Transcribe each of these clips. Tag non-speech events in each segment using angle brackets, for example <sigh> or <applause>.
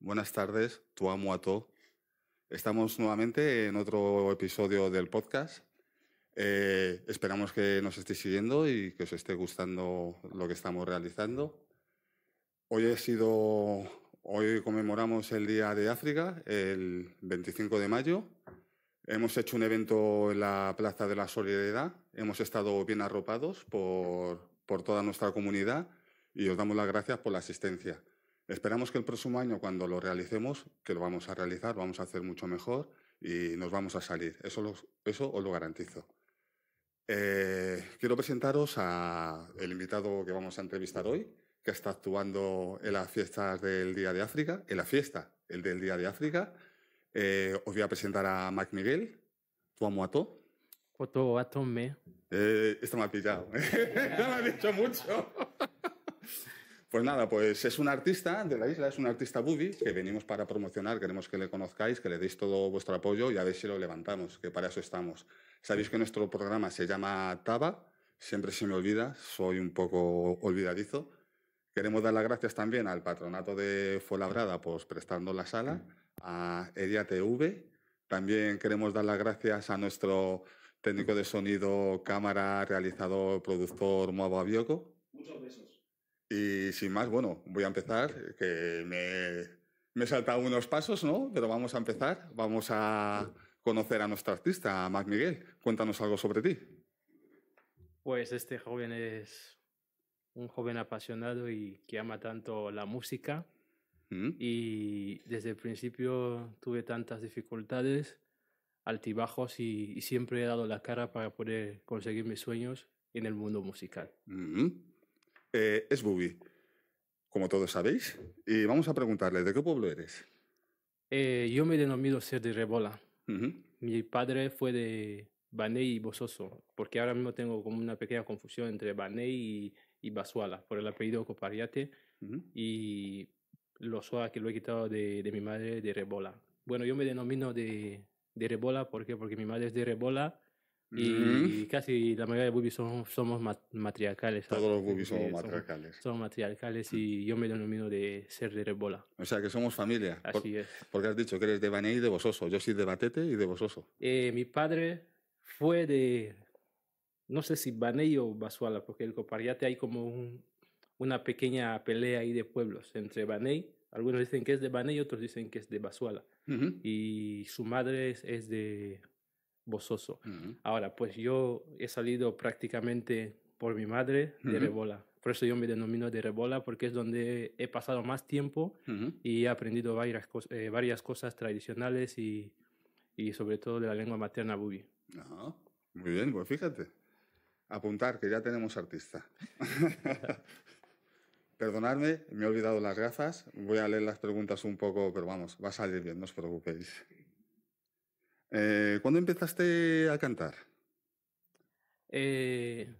Buenas tardes, tu amo a todo. Estamos nuevamente en otro episodio del podcast. Eh, esperamos que nos estéis siguiendo y que os esté gustando lo que estamos realizando. Hoy ha sido, hoy conmemoramos el Día de África, el 25 de mayo. Hemos hecho un evento en la Plaza de la Solidaridad. Hemos estado bien arropados por, por toda nuestra comunidad y os damos las gracias por la asistencia. Esperamos que el próximo año, cuando lo realicemos, que lo vamos a realizar, vamos a hacer mucho mejor y nos vamos a salir. Eso, eso os lo garantizo. Eh, quiero presentaros al invitado que vamos a entrevistar hoy, que está actuando en las fiestas del Día de África, en la fiesta el del Día de África. Eh, os voy a presentar a Mac Miguel, tu amo a to. Pues eh. esto me ha pillado. <laughs> ya me ha dicho mucho. Pues nada, pues es un artista de la isla, es un artista bubi que venimos para promocionar, queremos que le conozcáis, que le deis todo vuestro apoyo y a ver si lo levantamos, que para eso estamos. Sabéis que nuestro programa se llama Taba, siempre se me olvida, soy un poco olvidadizo. Queremos dar las gracias también al patronato de Fuenlabrada por prestarnos la sala, a Edia TV. También queremos dar las gracias a nuestro técnico de sonido, cámara, realizador, productor, Moabo Abioco. Muchos besos. Y sin más, bueno, voy a empezar, que me, me he saltado unos pasos, ¿no? Pero vamos a empezar, vamos a conocer a nuestro artista, a Mac Miguel. Cuéntanos algo sobre ti. Pues este joven es un joven apasionado y que ama tanto la música. ¿Mm? Y desde el principio tuve tantas dificultades, altibajos y, siempre he dado la cara para poder conseguir mis sueños en el mundo musical. ¿Mm? Eh, es Bubi, como todos sabéis. Y vamos a preguntarle, ¿de qué pueblo eres? Eh, yo me denomino ser de Rebola. Mi padre fue de Baney y Bososo, porque ahora mismo tengo como una pequeña confusión entre Baney y, y Basuala, por el apellido Copariate. Y los suave que lo he quitado de, mi madre de Rebola. Bueno, yo me denomino de, de Rebola qué? porque mi madre es de Rebola y, casi la mayoría de bubis somos, somos matriarcales. Todos los bubis somos matriarcales. Son matriarcales mm. y yo me denomino de ser de Rebola. O sea que somos familia. Así es. Porque has dicho que eres de Bané y de Bososo. Yo soy de Batete y de Bososo. Eh, mi padre fue de. No sé si Bané o Basuala, porque el Copariate hay como un, una pequeña pelea ahí de pueblos entre Bané. Algunos dicen que es de Bané y otros dicen que es de Basuala. Y su madre es de Ahora, pues yo he salido prácticamente por mi madre de Rebola. Por eso yo me denomino de Rebola, porque es donde he pasado más tiempo y he aprendido varias, eh, cosas tradicionales y, sobre todo de la lengua materna bubi. muy bien, pues fíjate. Apuntar, que ya tenemos artista. <laughs> Perdonadme, me he olvidado las gafas. Voy a leer las preguntas un poco, pero vamos, va a salir bien, no os preocupéis. Eh, ¿Cuándo empezaste a cantar? Eh,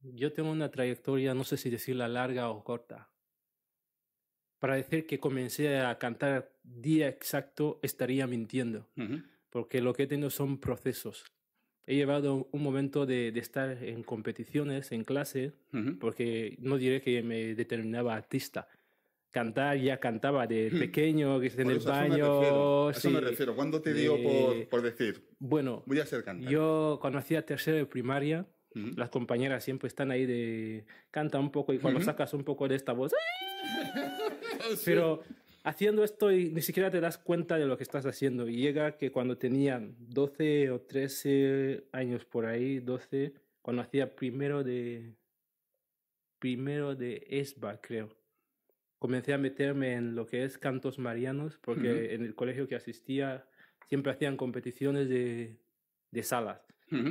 yo tengo una trayectoria, no sé si decirla larga o corta. Para decir que comencé a cantar día exacto estaría mintiendo, porque lo que tengo son procesos. He llevado un momento de, estar en competiciones, en clase, porque no diré que me determinaba artista, cantar, ya cantaba de mm. pequeño, que en el baño. a eso me refiero. ¿Cuándo te digo por, decir? Bueno, voy a Yo cuando hacía tercero de primaria, las compañeras siempre están ahí de canta un poco y cuando sacas un poco de esta voz. <laughs> Pero haciendo esto y ni siquiera te das cuenta de lo que estás haciendo. Y llega que cuando tenía 12 o 13 años por ahí, 12, cuando hacía primero de primero de ESBA, creo comencé a meterme en lo que es cantos marianos, porque en el colegio que asistía siempre hacían competiciones de, de salas.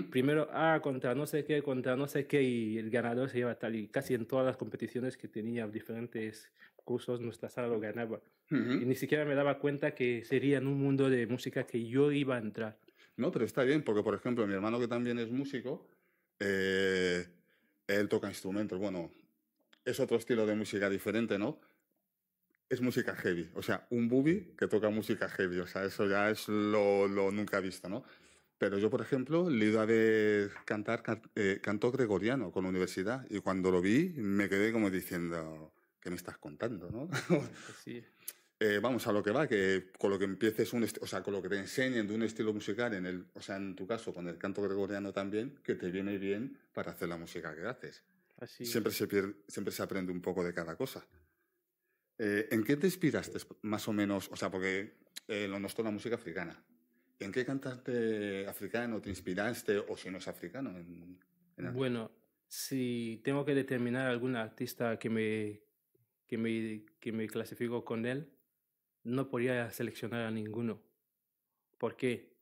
Primero ah, contra no sé qué, contra no sé qué, y el ganador se lleva tal. Y casi en todas las competiciones que tenía diferentes cursos, nuestra sala lo ganaba. Y ni siquiera me daba cuenta que sería en un mundo de música que yo iba a entrar. No, pero está bien, porque por ejemplo, mi hermano que también es músico, eh, él toca instrumentos. Bueno, es otro estilo de música diferente, ¿no? es música heavy. O sea, un booby que toca música heavy. O sea, eso ya es lo, lo nunca visto, ¿no? Pero yo, por ejemplo, le iba a cantar eh, canto gregoriano con la universidad y cuando lo vi me quedé como diciendo, ¿qué me estás contando, no? Pues <laughs> eh, vamos a lo que va, que con lo que empieces un, o sea, con lo que te enseñen de un estilo musical en el, o sea, en tu caso con el canto gregoriano también, que te viene bien para hacer la música que haces. Así. Siempre se siempre se aprende un poco de cada cosa. Eh, ¿En qué te inspiraste más o menos? O sea, porque eh, lo nuestro es la música africana. ¿En qué cantante africano te inspiraste o si no es africano? bueno, si tengo que determinar algún artista que me, que me, que me clasifico con él, no podría seleccionar a ninguno. ¿Por qué?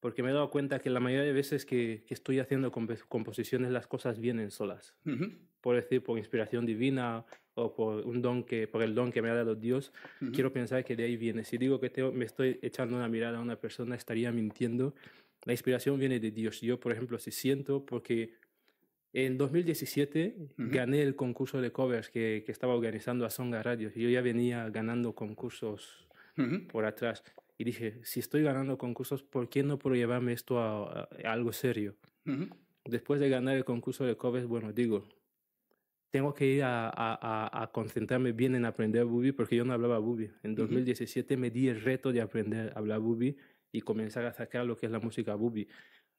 Porque me he dado cuenta que la mayoría de veces que, estoy haciendo composiciones las cosas vienen solas. Por decir, por inspiración divina, o por un don que, por el don que me ha dado Dios, quiero pensar que de ahí viene. Si digo que me estoy echando una mirada a una persona, estaría mintiendo. La inspiración viene de Dios. Yo, por ejemplo, si siento, porque en 2017 gané el concurso de covers que, que estaba organizando a Songa Radio. Yo ya venía ganando concursos por atrás. Y dije, si estoy ganando concursos, ¿por qué no puedo llevarme esto a algo serio? Después de ganar el concurso de covers, bueno, digo, tengo que ir a, concentrarme bien en aprender Bubi porque yo no hablaba Bubi. En 2017 me di el reto de aprender a hablar Bubi y comenzar a sacar lo que es la música Bubi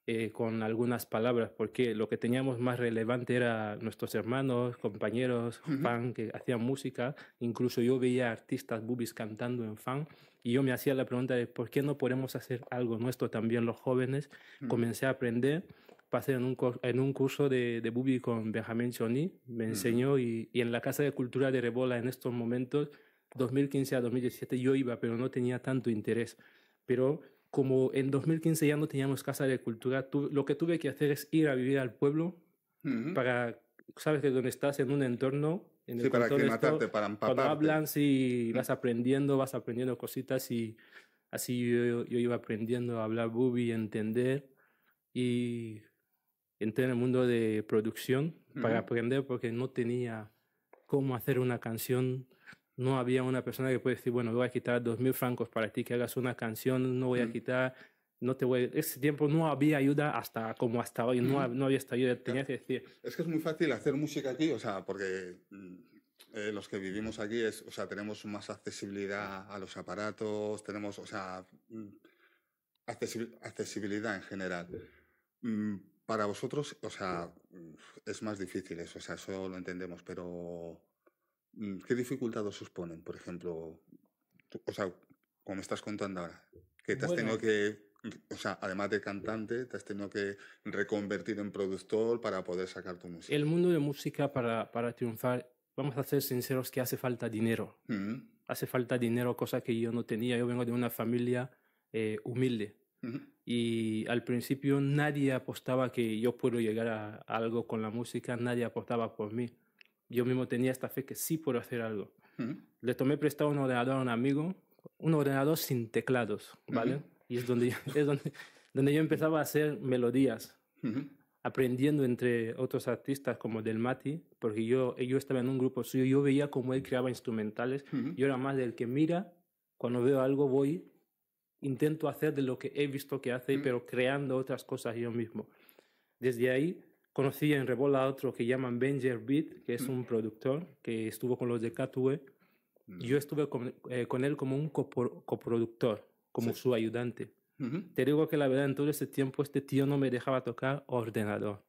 eh, con algunas palabras, porque lo que teníamos más relevante era nuestros hermanos, compañeros, fan que hacían música. Incluso yo veía artistas bubis cantando en fan y yo me hacía la pregunta de por qué no podemos hacer algo nuestro también los jóvenes. Comencé a aprender hacer en un, en un curso de, de Bubi con Benjamin Choni, me enseñó y, en la Casa de Cultura de Rebola en estos momentos, 2015 a 2017 yo iba, pero no tenía tanto interés. Pero como en 2015 ya no teníamos Casa de Cultura, lo que tuve que hacer es ir a vivir al pueblo para, sabes que donde estás en un entorno... En el sí, para para Cuando hablan, sí, vas aprendiendo, vas aprendiendo cositas y así yo, yo iba aprendiendo a hablar bubi, entender y entré en el mundo de producción para aprender porque no tenía cómo hacer una canción. No había una persona que puede decir, bueno, voy a quitar dos mil francos para ti que hagas una canción, no voy a mm. quitar, no te voy a... Ese tiempo no había ayuda hasta como hasta hoy, no, mm. había esta ayuda, tenía que decir... Es que es muy fácil hacer música aquí, o sea, porque mm, eh, los que vivimos aquí es, o sea, tenemos más accesibilidad a los aparatos, tenemos, o sea, accesibilidad en general para vosotros, o sea, es más difícil eso, o sea, eso lo entendemos, pero mm, ¿qué dificultades os ponen, por ejemplo? O sea, como estás contando ahora, que te has tenido que, o sea, además de cantante, te has tenido que reconvertir en productor para poder sacar tu música. El mundo de música para, para triunfar, vamos a ser sinceros, que hace falta dinero. Hace falta dinero, cosa que yo no tenía. Yo vengo de una familia eh, humilde y al principio nadie apostaba que yo puedo llegar a, algo con la música, nadie apostaba por mí. Yo mismo tenía esta fe que sí puedo hacer algo. Le tomé prestado un ordenador a un amigo, un ordenador sin teclados, ¿vale? Y es donde, es donde, donde yo empezaba a hacer melodías, aprendiendo entre otros artistas como Del Mati, porque yo, yo estaba en un grupo suyo, yo veía cómo él creaba instrumentales, yo era más del que mira, cuando veo algo voy intento hacer de lo que he visto que hace, mm. pero creando otras cosas yo mismo. Desde ahí conocí en Rebola a otro que llaman Benjer Beat, que es mm. un productor que estuvo con los de Catue. Yo mm. estuve eh, con, él como un coproductor, como su ayudante. Te digo que la verdad, en todo ese tiempo, este tío no me dejaba tocar ordenador.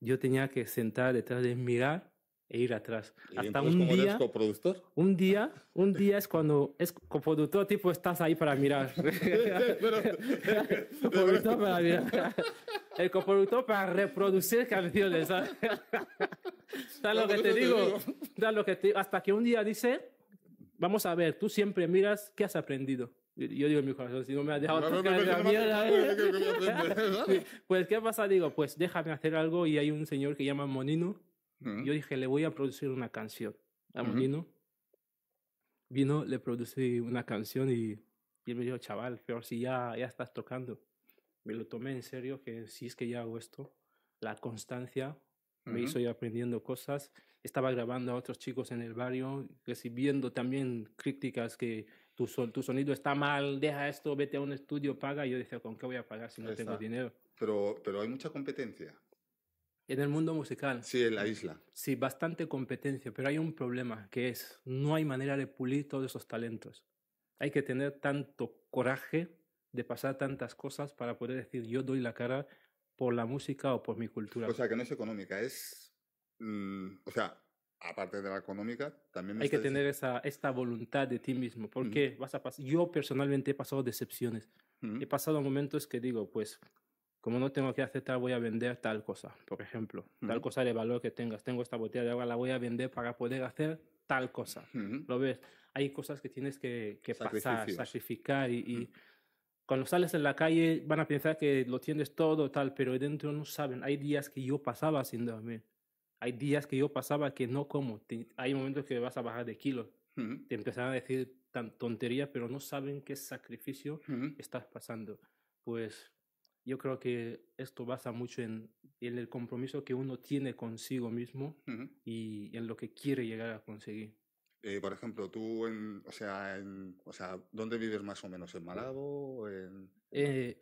Yo tenía que sentar detrás de él, mirar e ir atrás. Hasta un día. coproductor? Un día, <laughs> un día es cuando es coproductor, tipo estás ahí para mirar. <laughs> El coproductor para reproducir canciones. ¿Sabes <laughs> lo que te digo? lo que Hasta que un día dice, vamos a ver, tú siempre miras qué has aprendido. Yo digo en mi corazón, si no me has dejado pues, ¿qué pasa? Digo, pues déjame hacer algo. Y hay un señor que llama Monino, yo dije, le voy a producir una canción. Vino, vino, le producí una canción y, y me dijo, chaval, peor si ya, ya estás tocando. Me lo tomé en serio, que si es que ya hago esto, la constancia me hizo ir aprendiendo cosas. Estaba grabando a otros chicos en el barrio, recibiendo también críticas que tu, son, tu sonido está mal, deja esto, vete a un estudio, paga. Y yo decía, ¿con qué voy a pagar si no tengo dinero? Pero, pero hay mucha competencia. En el mundo musical. Sí, en la isla. Sí, bastante competencia, pero hay un problema que es, no hay manera de pulir todos esos talentos. Hay que tener tanto coraje de pasar tantas cosas para poder decir yo doy la cara por la música o por mi cultura. O sea, que no es económica, es... Mm, o sea, aparte de la económica, también... Hay que tener esa, esta voluntad de ti mismo, porque vas a pasar... Yo personalmente he pasado decepciones. He pasado momentos que digo, pues como no tengo que aceptar, voy a vender tal cosa, por ejemplo, tal cosa de valor que tengas. Tengo esta botella de agua, la voy a vender para poder hacer tal cosa. ¿Lo ves? Hay cosas que tienes que, pasar, sacrificar y, cuando sales en la calle van a pensar que lo tienes todo tal, pero dentro no saben. Hay días que yo pasaba sin dormir. Hay días que yo pasaba que no como. Hay momentos que vas a bajar de kilos. Te empezarán a decir tan tonterías, pero no saben qué sacrificio estás pasando. Pues yo creo que esto basa mucho en, en el compromiso que uno tiene consigo mismo y en lo que quiere llegar a conseguir. Eh, por ejemplo, tú, o, sea, en, o sea, ¿dónde vives más o menos? ¿En Malabo? Eh,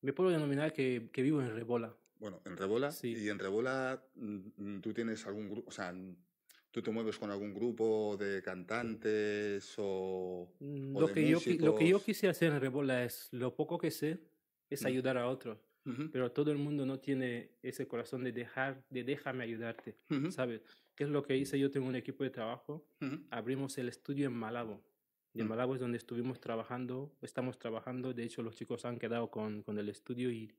me puedo denominar que, que, vivo en Rebola. Bueno, en Rebola. Sí. ¿Y en Rebola mm, mm, tú tienes algún grupo? O sea, ¿tú te mueves con algún grupo de mm. cantantes o, lo que Yo, lo que yo quise hacer en Rebola es, lo poco que sé, es ayudar a otros. Pero todo el mundo no tiene ese corazón de dejar, de déjame ayudarte, ¿sabes? ¿Qué es lo que hice? Yo tengo un equipo de trabajo, abrimos el estudio en Malabo. Y en mm. Malabo es donde estuvimos trabajando, estamos trabajando, de hecho los chicos han quedado con, con el estudio y,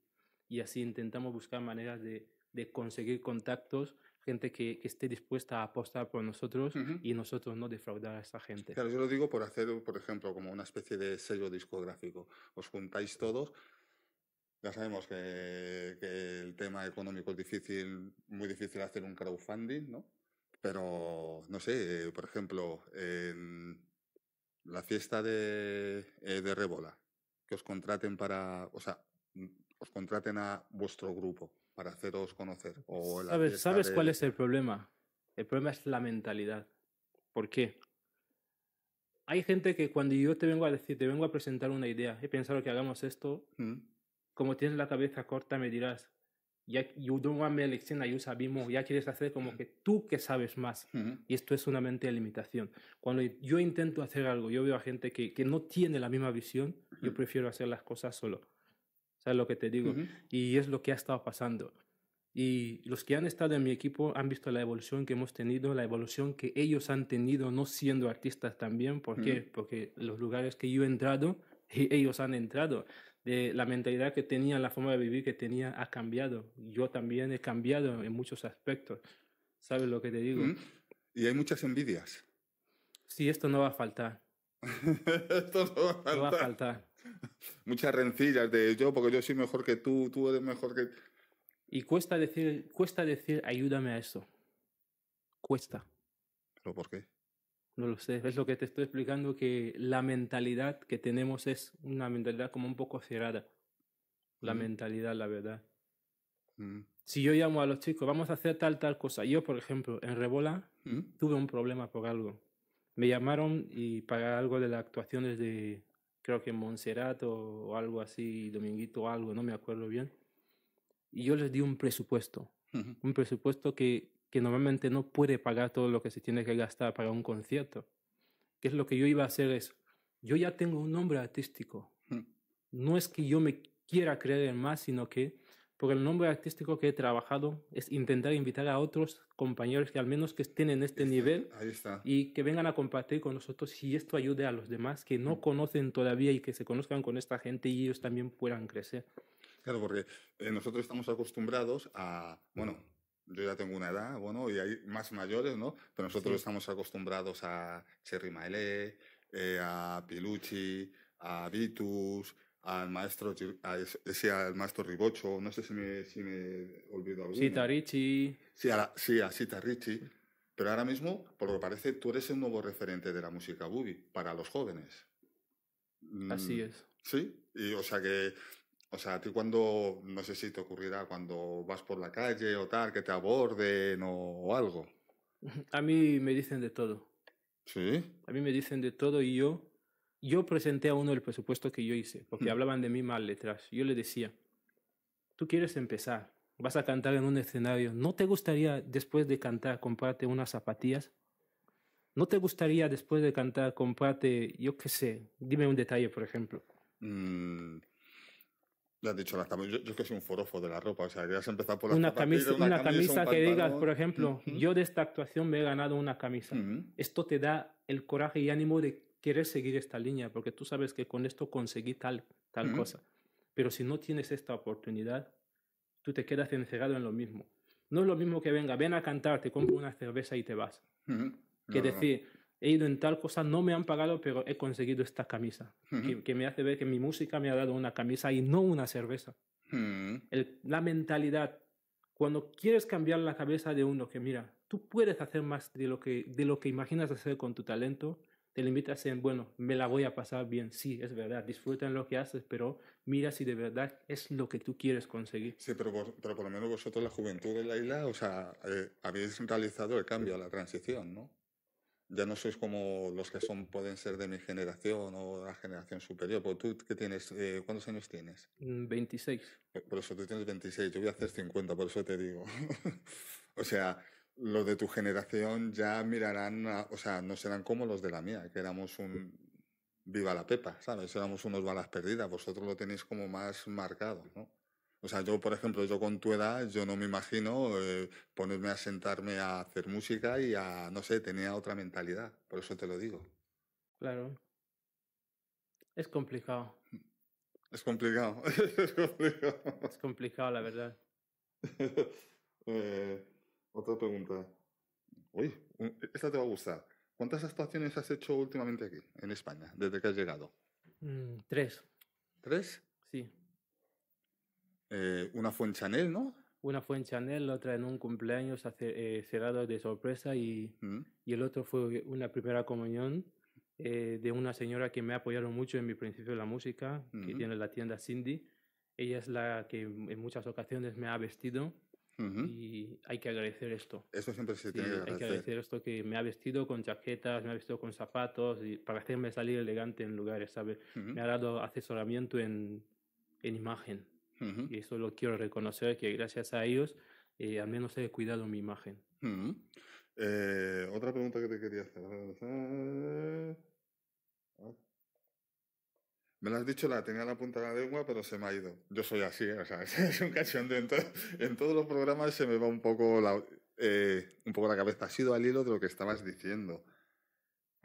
y, así intentamos buscar maneras de, de conseguir contactos, gente que, que, esté dispuesta a apostar por nosotros y nosotros no defraudar a esa gente. Claro, yo lo digo por hacer, por ejemplo, como una especie de sello discográfico. Os juntáis todos ya sabemos que, el tema económico es difícil, muy difícil hacer un crowdfunding, ¿no? Pero, no sé, por ejemplo, en la fiesta de, eh, de Rebola, que os contraten para, o sea, os contraten a vuestro grupo para haceros conocer. ¿Sabes, cuál es el problema? El problema es la mentalidad. ¿Por qué? Hay gente que cuando yo te vengo a decir, te vengo a presentar una idea, he pensado que hagamos esto, mm como tienes la cabeza corta, me dirás, ya, you don't me yo Ya quieres hacer como que tú que sabes más. Y esto es una mente de limitación. Cuando yo intento hacer algo, yo veo a gente que, no tiene la misma visión, yo prefiero hacer las cosas solo. ¿Sabes lo que te digo? Y es lo que ha estado pasando. Y los que han estado en mi equipo han visto la evolución que hemos tenido, la evolución que ellos han tenido no siendo artistas también. ¿Por qué? Porque los lugares que yo he entrado, <laughs> ellos han entrado de la mentalidad que tenía, la forma de vivir que tenía, ha cambiado. Yo también he cambiado en muchos aspectos. ¿Sabes lo que te digo? Y hay muchas envidias. Sí, esto no va a faltar. <laughs> esto no va a faltar. muchas rencillas de yo, porque yo soy mejor que tú, tú eres mejor que... Y cuesta decir, cuesta decir, ayúdame a eso Cuesta. ¿Pero por qué? No lo sé, es lo que te estoy explicando, que la mentalidad que tenemos es una mentalidad como un poco cerrada. La mm. mentalidad, la verdad. Mm. Si yo llamo a los chicos, vamos a hacer tal, tal cosa. Yo, por ejemplo, en Rebola mm. tuve un problema por algo. Me llamaron y para algo de las actuaciones de, creo que Montserrat o, o algo así, Dominguito o algo, no me acuerdo bien. Y yo les di un presupuesto. Un presupuesto que que normalmente no puede pagar todo lo que se tiene que gastar para un concierto. Que es lo que yo iba a hacer? Es, yo ya tengo un nombre artístico. No es que yo me quiera creer en más, sino que porque el nombre artístico que he trabajado es intentar invitar a otros compañeros que al menos que estén en este nivel y que vengan a compartir con nosotros y esto ayude a los demás que no conocen todavía y que se conozcan con esta gente y ellos también puedan crecer. Claro, porque eh, nosotros estamos acostumbrados a, bueno, yo ya tengo una edad, bueno, y hay más mayores, ¿no? Pero nosotros estamos acostumbrados a Cherry Maelé, eh, a Pilucci, a Vitus, al maestro, ese, al maestro Ribocho, no sé si me, si me olvido Sita Sí, a, la, sí, a Sita Ricci. Pero ahora mismo, por lo que parece, tú eres el nuevo referente de la música boogie para los jóvenes. Así mm, es. Sí, y o sea que o sea, ¿tú ti cuando, no sé si te ocurrirá cuando vas por la calle o tal, que te aborden o algo. <laughs> A mí me dicen de todo. Sí. A mí me dicen de todo y yo, yo presenté a uno el presupuesto que yo hice, porque mm. hablaban de mí mal letras. Yo le decía, tú quieres empezar, vas a cantar en un escenario, ¿no te gustaría después de cantar comprarte unas zapatillas? ¿No te gustaría después de cantar comprarte, yo qué sé, dime un detalle, por ejemplo? Mm dicho las Yo, que soy un forofo de la ropa. O sea, que has empezado por una camisa, una, camisa, que digas, por ejemplo, yo de esta actuación me he ganado una camisa. Esto te da el coraje y ánimo de querer seguir esta línea, porque tú sabes que con esto conseguí tal, tal cosa. Pero si no tienes esta oportunidad, tú te quedas encerrado en lo mismo. No es lo mismo que venga, ven a cantar, te compro una cerveza y te vas. Que decir, he ido en tal cosa, no me han pagado, pero he conseguido esta camisa, que, me hace ver que mi música me ha dado una camisa y no una cerveza. la mentalidad, cuando quieres cambiar la cabeza de uno, que mira, tú puedes hacer más de lo que, de lo que imaginas hacer con tu talento, te limitas en, bueno, me la voy a pasar bien, sí, es verdad, disfruta en lo que haces, pero mira si de verdad es lo que tú quieres conseguir. Sí, pero, pero por lo menos vosotros, la juventud de la isla, o sea, eh, habéis realizado el cambio, la transición, ¿no? ya no sois como los que son pueden ser de mi generación o la generación superior. Pero tú, ¿qué tienes? Eh, ¿Cuántos años tienes? 26. Mm, eh, por eso tú tienes 26, yo voy a hacer 50, por eso te digo. <laughs> o sea, los de tu generación ya mirarán, o sea, no serán como los de la mía, que éramos un viva la pepa, ¿sabes? Éramos unos balas perdidas, vosotros lo tenéis como más marcado, ¿no? O sea, yo, por ejemplo, yo con tu edad, yo no me imagino eh, ponerme a sentarme a hacer música y a, no sé, tenía otra mentalidad, por eso te lo digo. Claro. Es complicado. Es complicado. <laughs> es complicado. la verdad. <laughs> Eh, otra pregunta. Uy, esta te va a gustar. ¿Cuántas actuaciones has hecho últimamente aquí, en España, desde que has llegado? Mm, tres. ¿Tres? Sí. Eh, una fue en Chanel, ¿no? Una fue en Chanel, la otra en un cumpleaños eh, cerrado de sorpresa y, mm. y, el otro fue una primera comunión eh, de una señora que me ha apoyado mucho en mi principio de la música, que tiene la tienda Cindy. Ella es la que en muchas ocasiones me ha vestido y hay que agradecer esto. Eso siempre se tiene que agradecer. Hay que agradecer esto que me ha vestido con chaquetas, me ha vestido con zapatos y para hacerme salir elegante en lugares, ¿sabes? Me ha dado asesoramiento en, en imagen. Y eso lo quiero reconocer, que gracias a ellos eh, al menos he cuidado mi imagen. Eh, otra pregunta que te quería hacer. Me lo has dicho, la tenía la punta de la lengua, pero se me ha ido. Yo soy así, o sea, <laughs> es un cachondeo. En, en todos los programas se me va un poco la, eh, un poco la cabeza. Ha sido al hilo de lo que estabas diciendo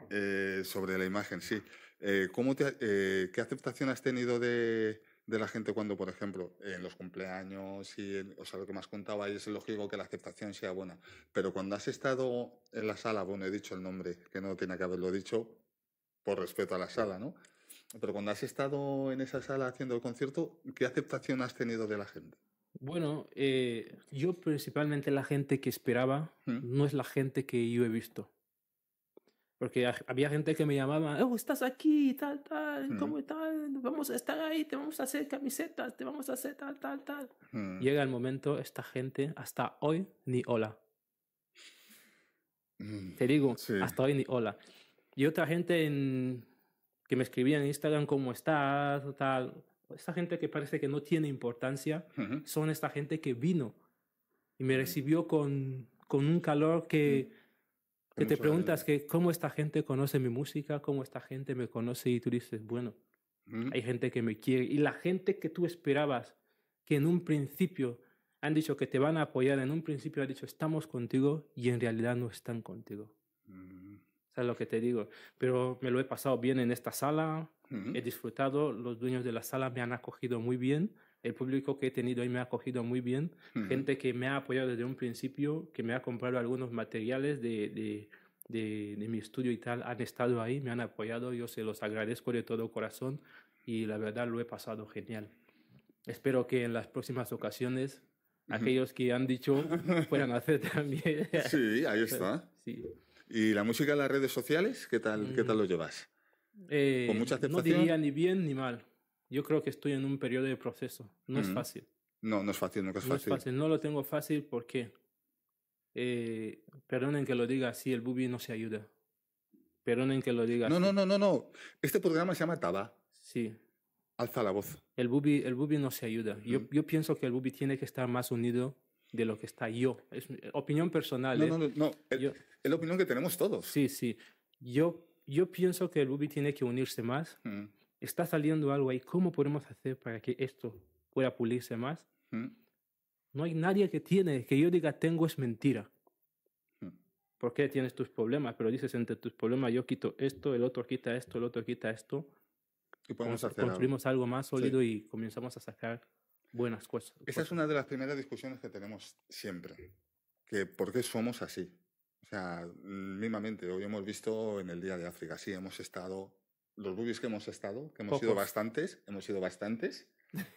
sobre la imagen, sí. ¿Qué aceptación has tenido de, de la gente cuando, por ejemplo, en los cumpleaños y, en, o sea, lo que más contaba y es lógico que la aceptación sea buena, pero cuando has estado en la sala, bueno, he dicho el nombre, que no tiene que haberlo dicho, por respeto a la sala, ¿no? Pero cuando has estado en esa sala haciendo el concierto, ¿qué aceptación has tenido de la gente? Bueno, eh, yo principalmente la gente que esperaba ¿Mm? no es la gente que yo he visto. Porque había gente que me llamaba, oh, estás aquí, tal, tal, ¿cómo estás? Vamos a estar ahí, te vamos a hacer camisetas, te vamos a hacer tal, tal, tal. Llega el momento, esta gente, hasta hoy, ni hola. Mm, te digo, hasta hoy ni hola. Y otra gente que me escribía en Instagram, ¿cómo estás? Tal. Esta gente que parece que no tiene importancia, son esta gente que vino y me recibió con un calor que que te preguntas que cómo esta gente conoce mi música, cómo esta gente me conoce y tú dices, bueno, hay gente que me quiere. Y la gente que tú esperabas, que en un principio han dicho que te van a apoyar, en un principio han dicho estamos contigo y en realidad no están contigo. Mm. ¿Sabes lo que te digo? Pero me lo he pasado bien en esta sala, he disfrutado, los dueños de la sala me han acogido muy bien el público que he tenido ahí me ha acogido muy bien. Gente que me ha apoyado desde un principio, que me ha comprado algunos materiales de, mi estudio y tal, han estado ahí, me han apoyado. Yo se los agradezco de todo corazón y la verdad lo he pasado genial. Espero que en las próximas ocasiones aquellos que han dicho <laughs> puedan hacer también. sí, ahí está. <laughs> Sí. ¿Y la música en las redes sociales? ¿Qué tal, ¿qué mm. tal lo llevas? Eh, no diría ni bien ni mal. Yo creo que estoy en un periodo de proceso. No es fácil. No, no es fácil, es no es fácil. No lo tengo fácil porque, eh, perdonen que lo diga así, el bubi no se ayuda. Perdonen que lo diga no, así. No, no, no, no. Este programa se llama Taba. Sí. Alza la voz. El bubi, el bubi no se ayuda. Yo, yo pienso que el bubi tiene que estar más unido de lo que está yo. Es eh, opinión personal. No, ¿eh? no, no. es la opinión que tenemos todos. Sí, sí. Yo, yo pienso que el bubi tiene que unirse más está saliendo algo ahí, ¿cómo podemos hacer para que esto pueda pulirse más? No hay nadie que tiene, que yo diga tengo es mentira. ¿Por qué tienes tus problemas? Pero dices entre tus problemas yo quito esto, el otro quita esto, el otro quita esto. Y podemos construimos algo, más sólido y comenzamos a sacar buenas cosas. Esa es una de las primeras discusiones que tenemos siempre, que por qué somos así. O sea, mismamente, hoy hemos visto en el Día de África, sí, hemos estado los boobies que hemos estado, que hemos sido bastantes, hemos sido bastantes,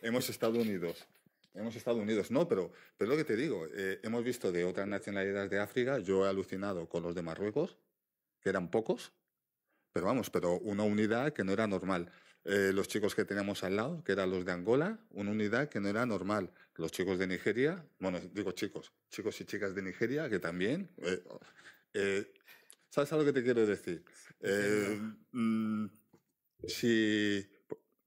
hemos estado unidos. Hemos estado unidos, no, pero, pero lo que te digo, eh, hemos visto de otras nacionalidades de África, yo he alucinado con los de Marruecos, que eran pocos, pero vamos, pero una unidad que no era normal. Eh, los chicos que teníamos al lado, que eran los de Angola, una unidad que no era normal. Los chicos de Nigeria, bueno, digo chicos, chicos y chicas de Nigeria, que también... Eh, eh ¿Sabes algo que te quiero decir? Eh, mm, si,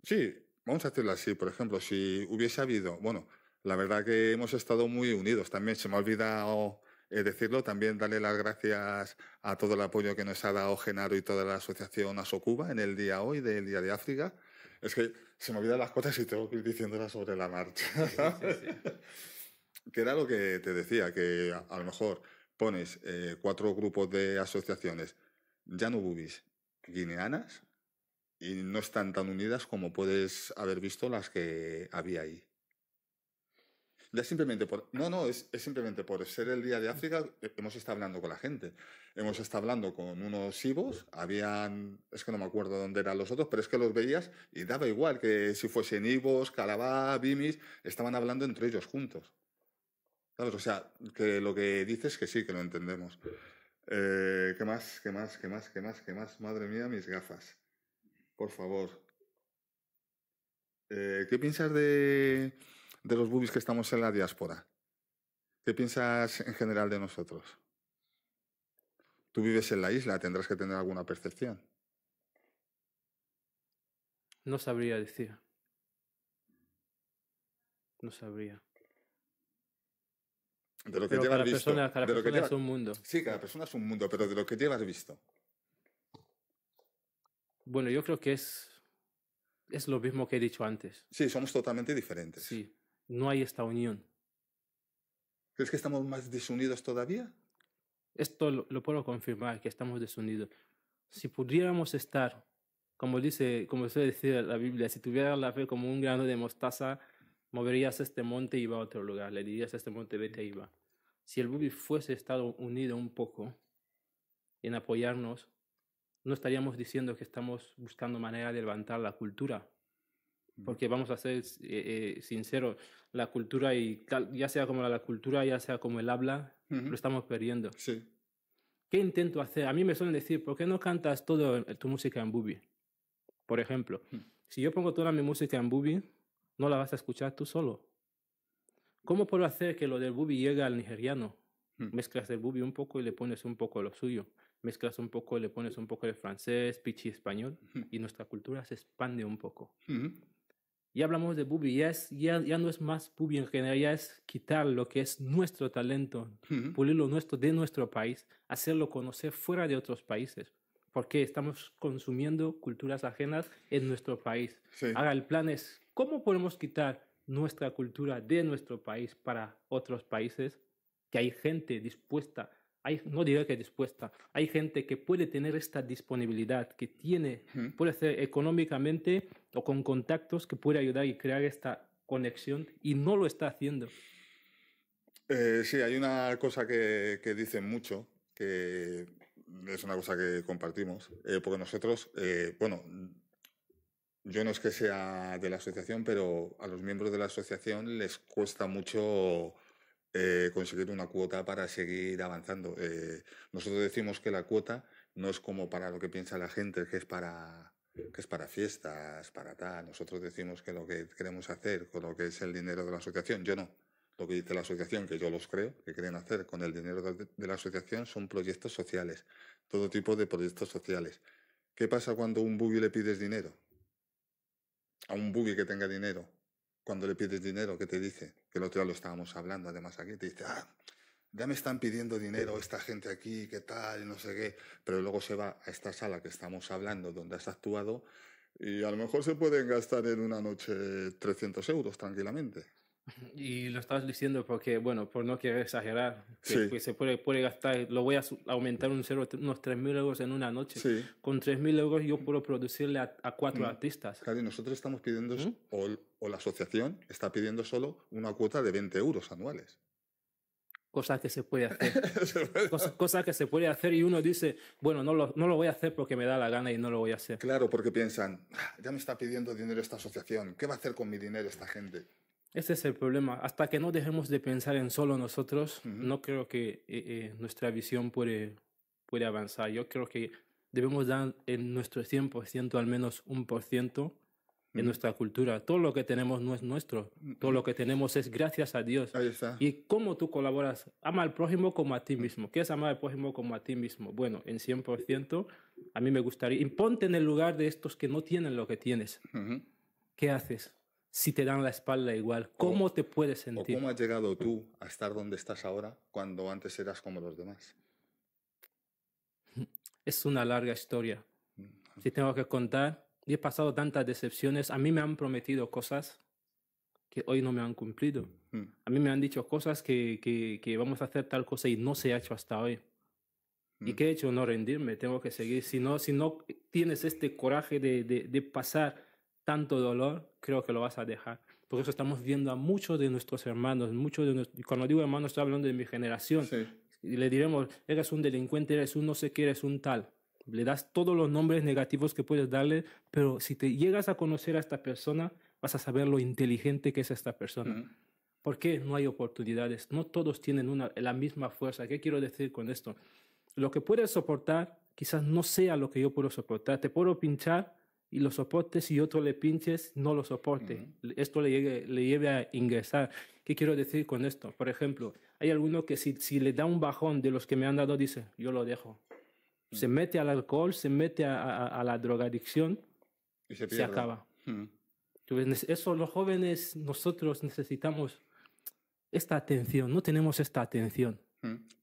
sí, vamos a decirlo así, por ejemplo, si hubiese habido, bueno, la verdad que hemos estado muy unidos. También se me ha olvidado eh, decirlo, también darle las gracias a todo el apoyo que nos ha dado Genaro y toda la asociación Asocuba en el día hoy del Día de África. Es que se me olvidan las cosas y tengo que ir diciéndolas sobre la marcha. <laughs> que era lo que te decía, que a, lo mejor pones eh, cuatro grupos de asociaciones ya no Janububis guineanas, y no están tan unidas como puedes haber visto las que había ahí. Ya simplemente por. No, no, es, es, simplemente por ser el Día de África, eh, hemos estado hablando con la gente. Hemos estado hablando con unos IVOs, habían. Es que no me acuerdo dónde eran los otros, pero es que los veías y daba igual que si fuesen IVOs, Calabá, Bimis, estaban hablando entre ellos juntos. ¿Sabes? O sea, que lo que dices que sí, que lo entendemos. Eh, ¿Qué más? ¿Qué más? ¿Qué más? ¿Qué más? ¿Qué más? Madre mía, mis gafas por favor. Eh, ¿Qué piensas de, los bubis que estamos en la diáspora? ¿Qué piensas en general de nosotros? Tú vives en la isla, tendrás que tener alguna percepción. No sabría decir. No sabría. De lo que llevas visto. es un mundo. Sí, cada persona es un mundo, pero de lo que llevas visto. Bueno, yo creo que es, es lo mismo que he dicho antes. Sí, somos totalmente diferentes. Sí, no hay esta unión. ¿Crees que estamos más desunidos todavía? Esto lo, puedo confirmar, que estamos desunidos. Si pudiéramos estar, como dice, como suele decir la Biblia, si tuvieras la fe como un grano de mostaza, moverías este monte y va a otro lugar, le dirías a este monte, vete y va. Si el Bubi fuese estado unido un poco en apoyarnos, no estaríamos diciendo que estamos buscando manera de levantar la cultura. Porque vamos a ser eh, eh, sinceros, la cultura, y ya sea como la, cultura, ya sea como el habla, lo estamos perdiendo. Sí. ¿Qué intento hacer? A mí me suelen decir, ¿por qué no cantas toda tu música en bubi? Por ejemplo, si yo pongo toda mi música en bubi, no la vas a escuchar tú solo. ¿Cómo puedo hacer que lo del bubi llegue al nigeriano? Mezclas el bubi un poco y le pones un poco lo suyo mezclas un poco, le pones un poco de francés, pichi español, y nuestra cultura se expande un poco. Y hablamos de Bubi, ya, ya, no es más Bubi en general, ya es quitar lo que es nuestro talento, uh lo nuestro de nuestro país, hacerlo conocer fuera de otros países, porque estamos consumiendo culturas ajenas en nuestro país. Ahora el plan es, ¿cómo podemos quitar nuestra cultura de nuestro país para otros países? Que hay gente dispuesta no diría que dispuesta, hay gente que puede tener esta disponibilidad, que tiene, puede hacer económicamente o con contactos que puede ayudar y crear esta conexión y no lo está haciendo. Eh, sí, hay una cosa que, dicen mucho, que es una cosa que compartimos, eh, porque nosotros, eh, bueno, yo no es que sea de la asociación, pero a los miembros de la asociación les cuesta mucho eh, conseguir una cuota para seguir avanzando. Eh, nosotros decimos que la cuota no es como para lo que piensa la gente, que es para que es para fiestas, para tal. Nosotros decimos que lo que queremos hacer con lo que es el dinero de la asociación, yo no. Lo que dice la asociación, que yo los creo, que quieren hacer con el dinero de, la asociación son proyectos sociales, todo tipo de proyectos sociales. ¿Qué pasa cuando un buggy le pides dinero? A un buggy que tenga dinero, cuando le pides dinero, ¿qué te dice? Que el otro día lo estábamos hablando, además aquí, te dice, ah, ya me están pidiendo dinero esta gente aquí, qué tal, no sé qué, pero luego se va a esta sala que estamos hablando, donde has actuado, y a lo mejor se pueden gastar en una noche 300 euros tranquilamente. Y lo estabas diciendo porque, bueno, por no querer exagerar, que, pues, se puede, gastar, lo voy a aumentar un cero, unos 3.000 euros en una noche. Con 3.000 euros yo puedo producirle a, cuatro mm. artistas. Claro, nosotros estamos pidiendo, ¿Mm? o, la asociación está pidiendo solo una cuota de 20 euros anuales. Cosa que se puede hacer. <laughs> cosas cosa, que se puede hacer y uno dice, bueno, no lo, no lo voy a hacer porque me da la gana y no lo voy a hacer. Claro, porque piensan, ah, ya me está pidiendo dinero esta asociación, ¿qué va a hacer con mi dinero esta gente? Ese es el problema. Hasta que no dejemos de pensar en solo nosotros, no creo que eh, eh, nuestra visión puede, puede avanzar. Yo creo que debemos dar en nuestro 100% al menos un por ciento en nuestra cultura. Todo lo que tenemos no es nuestro. Todo lo que tenemos es gracias a Dios. Y cómo tú colaboras. Ama al prójimo como a ti mismo. ¿Qué es amar al prójimo como a ti mismo? Bueno, en 100% a mí me gustaría. Y ponte en el lugar de estos que no tienen lo que tienes. ¿Qué haces? si te dan la espalda igual? ¿Cómo te puedes sentir? O ¿Cómo has llegado tú a estar donde estás ahora cuando antes eras como los demás? <laughs> Es una larga historia. Si tengo que contar, he pasado tantas decepciones. A mí me han prometido cosas que hoy no me han cumplido. A mí me han dicho cosas que, vamos a hacer tal cosa y no se ha hecho hasta hoy. ¿Y qué he hecho? No rendirme, tengo que seguir. Si no, si no tienes este coraje de, de pasar tanto dolor, creo que lo vas a dejar. Por eso estamos viendo a muchos de nuestros hermanos, muchos de cuando digo hermanos estoy hablando de mi generación, y le diremos, eres un delincuente, eres un no sé qué, eres un tal. Le das todos los nombres negativos que puedes darle, pero si te llegas a conocer a esta persona, vas a saber lo inteligente que es esta persona. ¿Por qué no hay oportunidades? No todos tienen una, la misma fuerza. ¿Qué quiero decir con esto? Lo que puedes soportar quizás no sea lo que yo puedo soportar. Te puedo pinchar, y los soportes, si otro le pinches, no lo soporte. Esto le, llegue, le lleve a ingresar. ¿Qué quiero decir con esto? Por ejemplo, hay alguno que si, si le da un bajón de los que me han dado, dice, yo lo dejo. Mm. Se mete al alcohol, se mete a, a, la drogadicción y se, acaba. eso los jóvenes, nosotros necesitamos esta atención, no tenemos esta atención.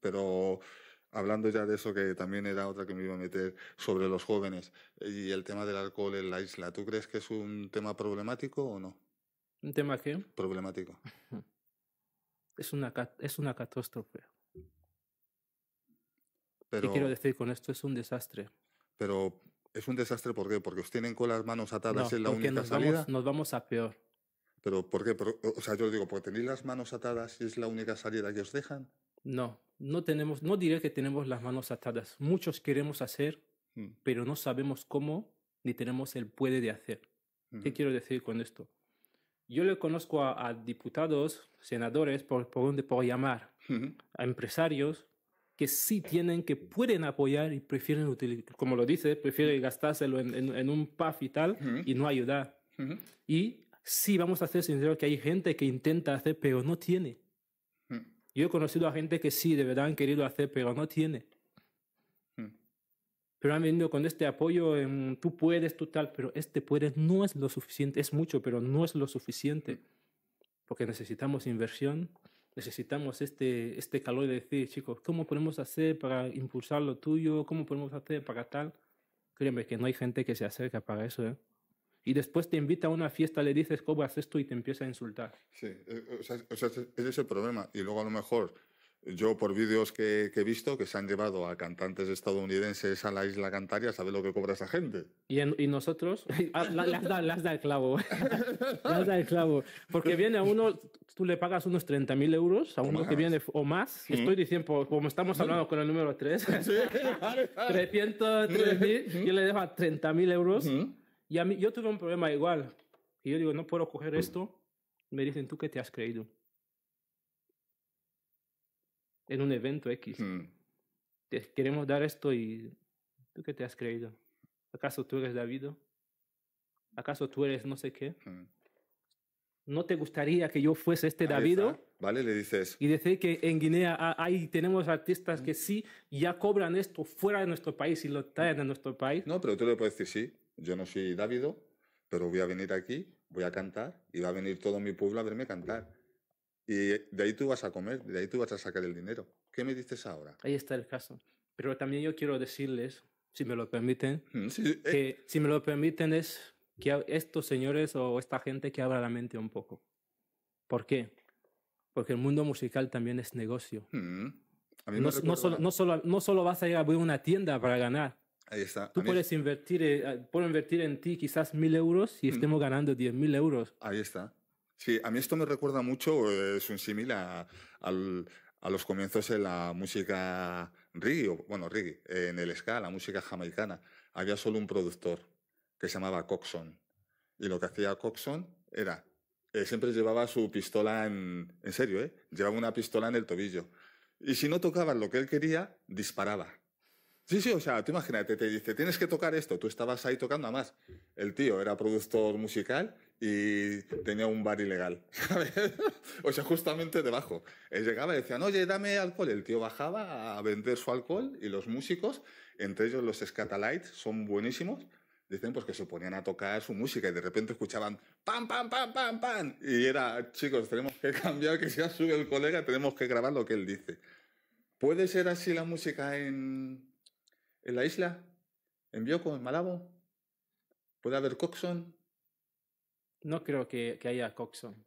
Pero hablando ya de eso, que también era otra que me iba a meter sobre los jóvenes y el tema del alcohol en la isla, ¿tú crees que es un tema problemático o no? ¿Un tema qué? Problemático. <laughs> Es una, es una catástrofe. Pero, ¿Qué quiero decir con esto? Es un desastre. Pero es un desastre, ¿por qué? Porque os tienen con las manos atadas y en la única salida. nos vamos a peor. ¿Pero por qué? o sea, yo digo, porque tenéis las manos atadas y es la única salida que os dejan. No, no tenemos, no diré que tenemos las manos atadas. Muchos queremos hacer, mm. pero no sabemos cómo ni tenemos el puede de hacer. ¿Qué quiero decir con esto? Yo le conozco a, diputados, senadores, por, donde puedo llamar, a empresarios que sí tienen, que pueden apoyar y prefieren, como lo dice, prefieren mm. gastárselo en, un PAF y tal y no ayudar. Y sí, vamos a ser sinceros que hay gente que intenta hacer, pero no tiene. Yo he conocido a gente que sí, de verdad han querido hacer, pero no tiene. Hmm. Pero han venido con este apoyo, en, tú puedes, tú tal, pero este puedes no es lo suficiente, es mucho, pero no es lo suficiente. Hmm. Porque necesitamos inversión, necesitamos este, este calor de decir, chicos, ¿cómo podemos hacer para impulsar lo tuyo? ¿Cómo podemos hacer para tal? Créeme que no hay gente que se acerque para eso. ¿eh? y después te invita a una fiesta, le dices, cobras esto y te empieza a insultar. Sí, eh, eh, o sea, ese es el problema. Y luego a lo mejor yo por vídeos que, he visto que se han llevado a cantantes estadounidenses a la isla Cantaria, ¿sabes lo que cobra esa gente? Y, y nosotros, <laughs> ah, las da, el clavo, <laughs> las da el clavo. Porque viene a uno, tú le pagas unos 30.000 euros a uno que viene o más, estoy diciendo, como estamos hablando con el número 3, <laughs> ¿Sí? yo le dejo 30.000 euros. Y a yo tuve un problema igual. Y yo digo, no puedo coger esto. Me dicen, ¿tú qué te has creído? En un evento X. Hmm. Te queremos dar esto y ¿tú qué te has creído? ¿Acaso tú eres David? ¿Acaso tú eres no sé qué? Hmm. ¿No te gustaría que yo fuese este David? Vale, le dices. Y decir que en Guinea hay, ah, tenemos artistas que hmm. sí, ya cobran esto fuera de nuestro país y lo traen a nuestro país. No, pero tú le puedes decir sí yo no soy Dávido, pero voy a venir aquí, voy a cantar y va a venir todo mi pueblo a verme cantar. Y de ahí tú vas a comer, de ahí tú vas a sacar el dinero. ¿Qué me dices ahora? Ahí está el caso. Pero también yo quiero decirles, si me lo permiten, <laughs> eh. que si me lo permiten es que estos señores o esta gente que abra la mente un poco. ¿Por qué? Porque el mundo musical también es negocio. Mm. no, solo, no, solo, no solo vas a ir a abrir una tienda para ganar, Ahí está. Tú puedes invertir, eh, invertir en ti quizás mil euros y mm. estemos ganando diez mil euros. Ahí está. Sí, a mí esto me recuerda mucho, eh, es un símil a, los comienzos de la música reggae, bueno, reggae, en el ska, la música jamaicana. Había solo un productor que se llamaba Coxon. Y lo que hacía Coxon era, eh, siempre llevaba su pistola en, serio, Llevaba una pistola en el tobillo. Y si no tocaba lo que él quería, disparaba. Sí, sí, o sea, tú imagínate, te dice, tienes que tocar esto, tú estabas ahí tocando, además, el tío era productor musical y tenía un bar ilegal, <laughs> ¿sabes? o sea, justamente debajo. Él llegaba y decía, oye, dame alcohol, el tío bajaba a vender su alcohol y los músicos, entre ellos los Scatalites, son buenísimos, dicen pues que se ponían a tocar su música y de repente escuchaban pam, pam, pam, pam, pam, y era, chicos, tenemos que <laughs> cambiar, que ya sube el colega, tenemos que grabar lo que él dice. ¿Puede ser así la música en en la isla, en Bioko, en Malabo. ¿Puede haber Coxon? No creo que, haya Coxon.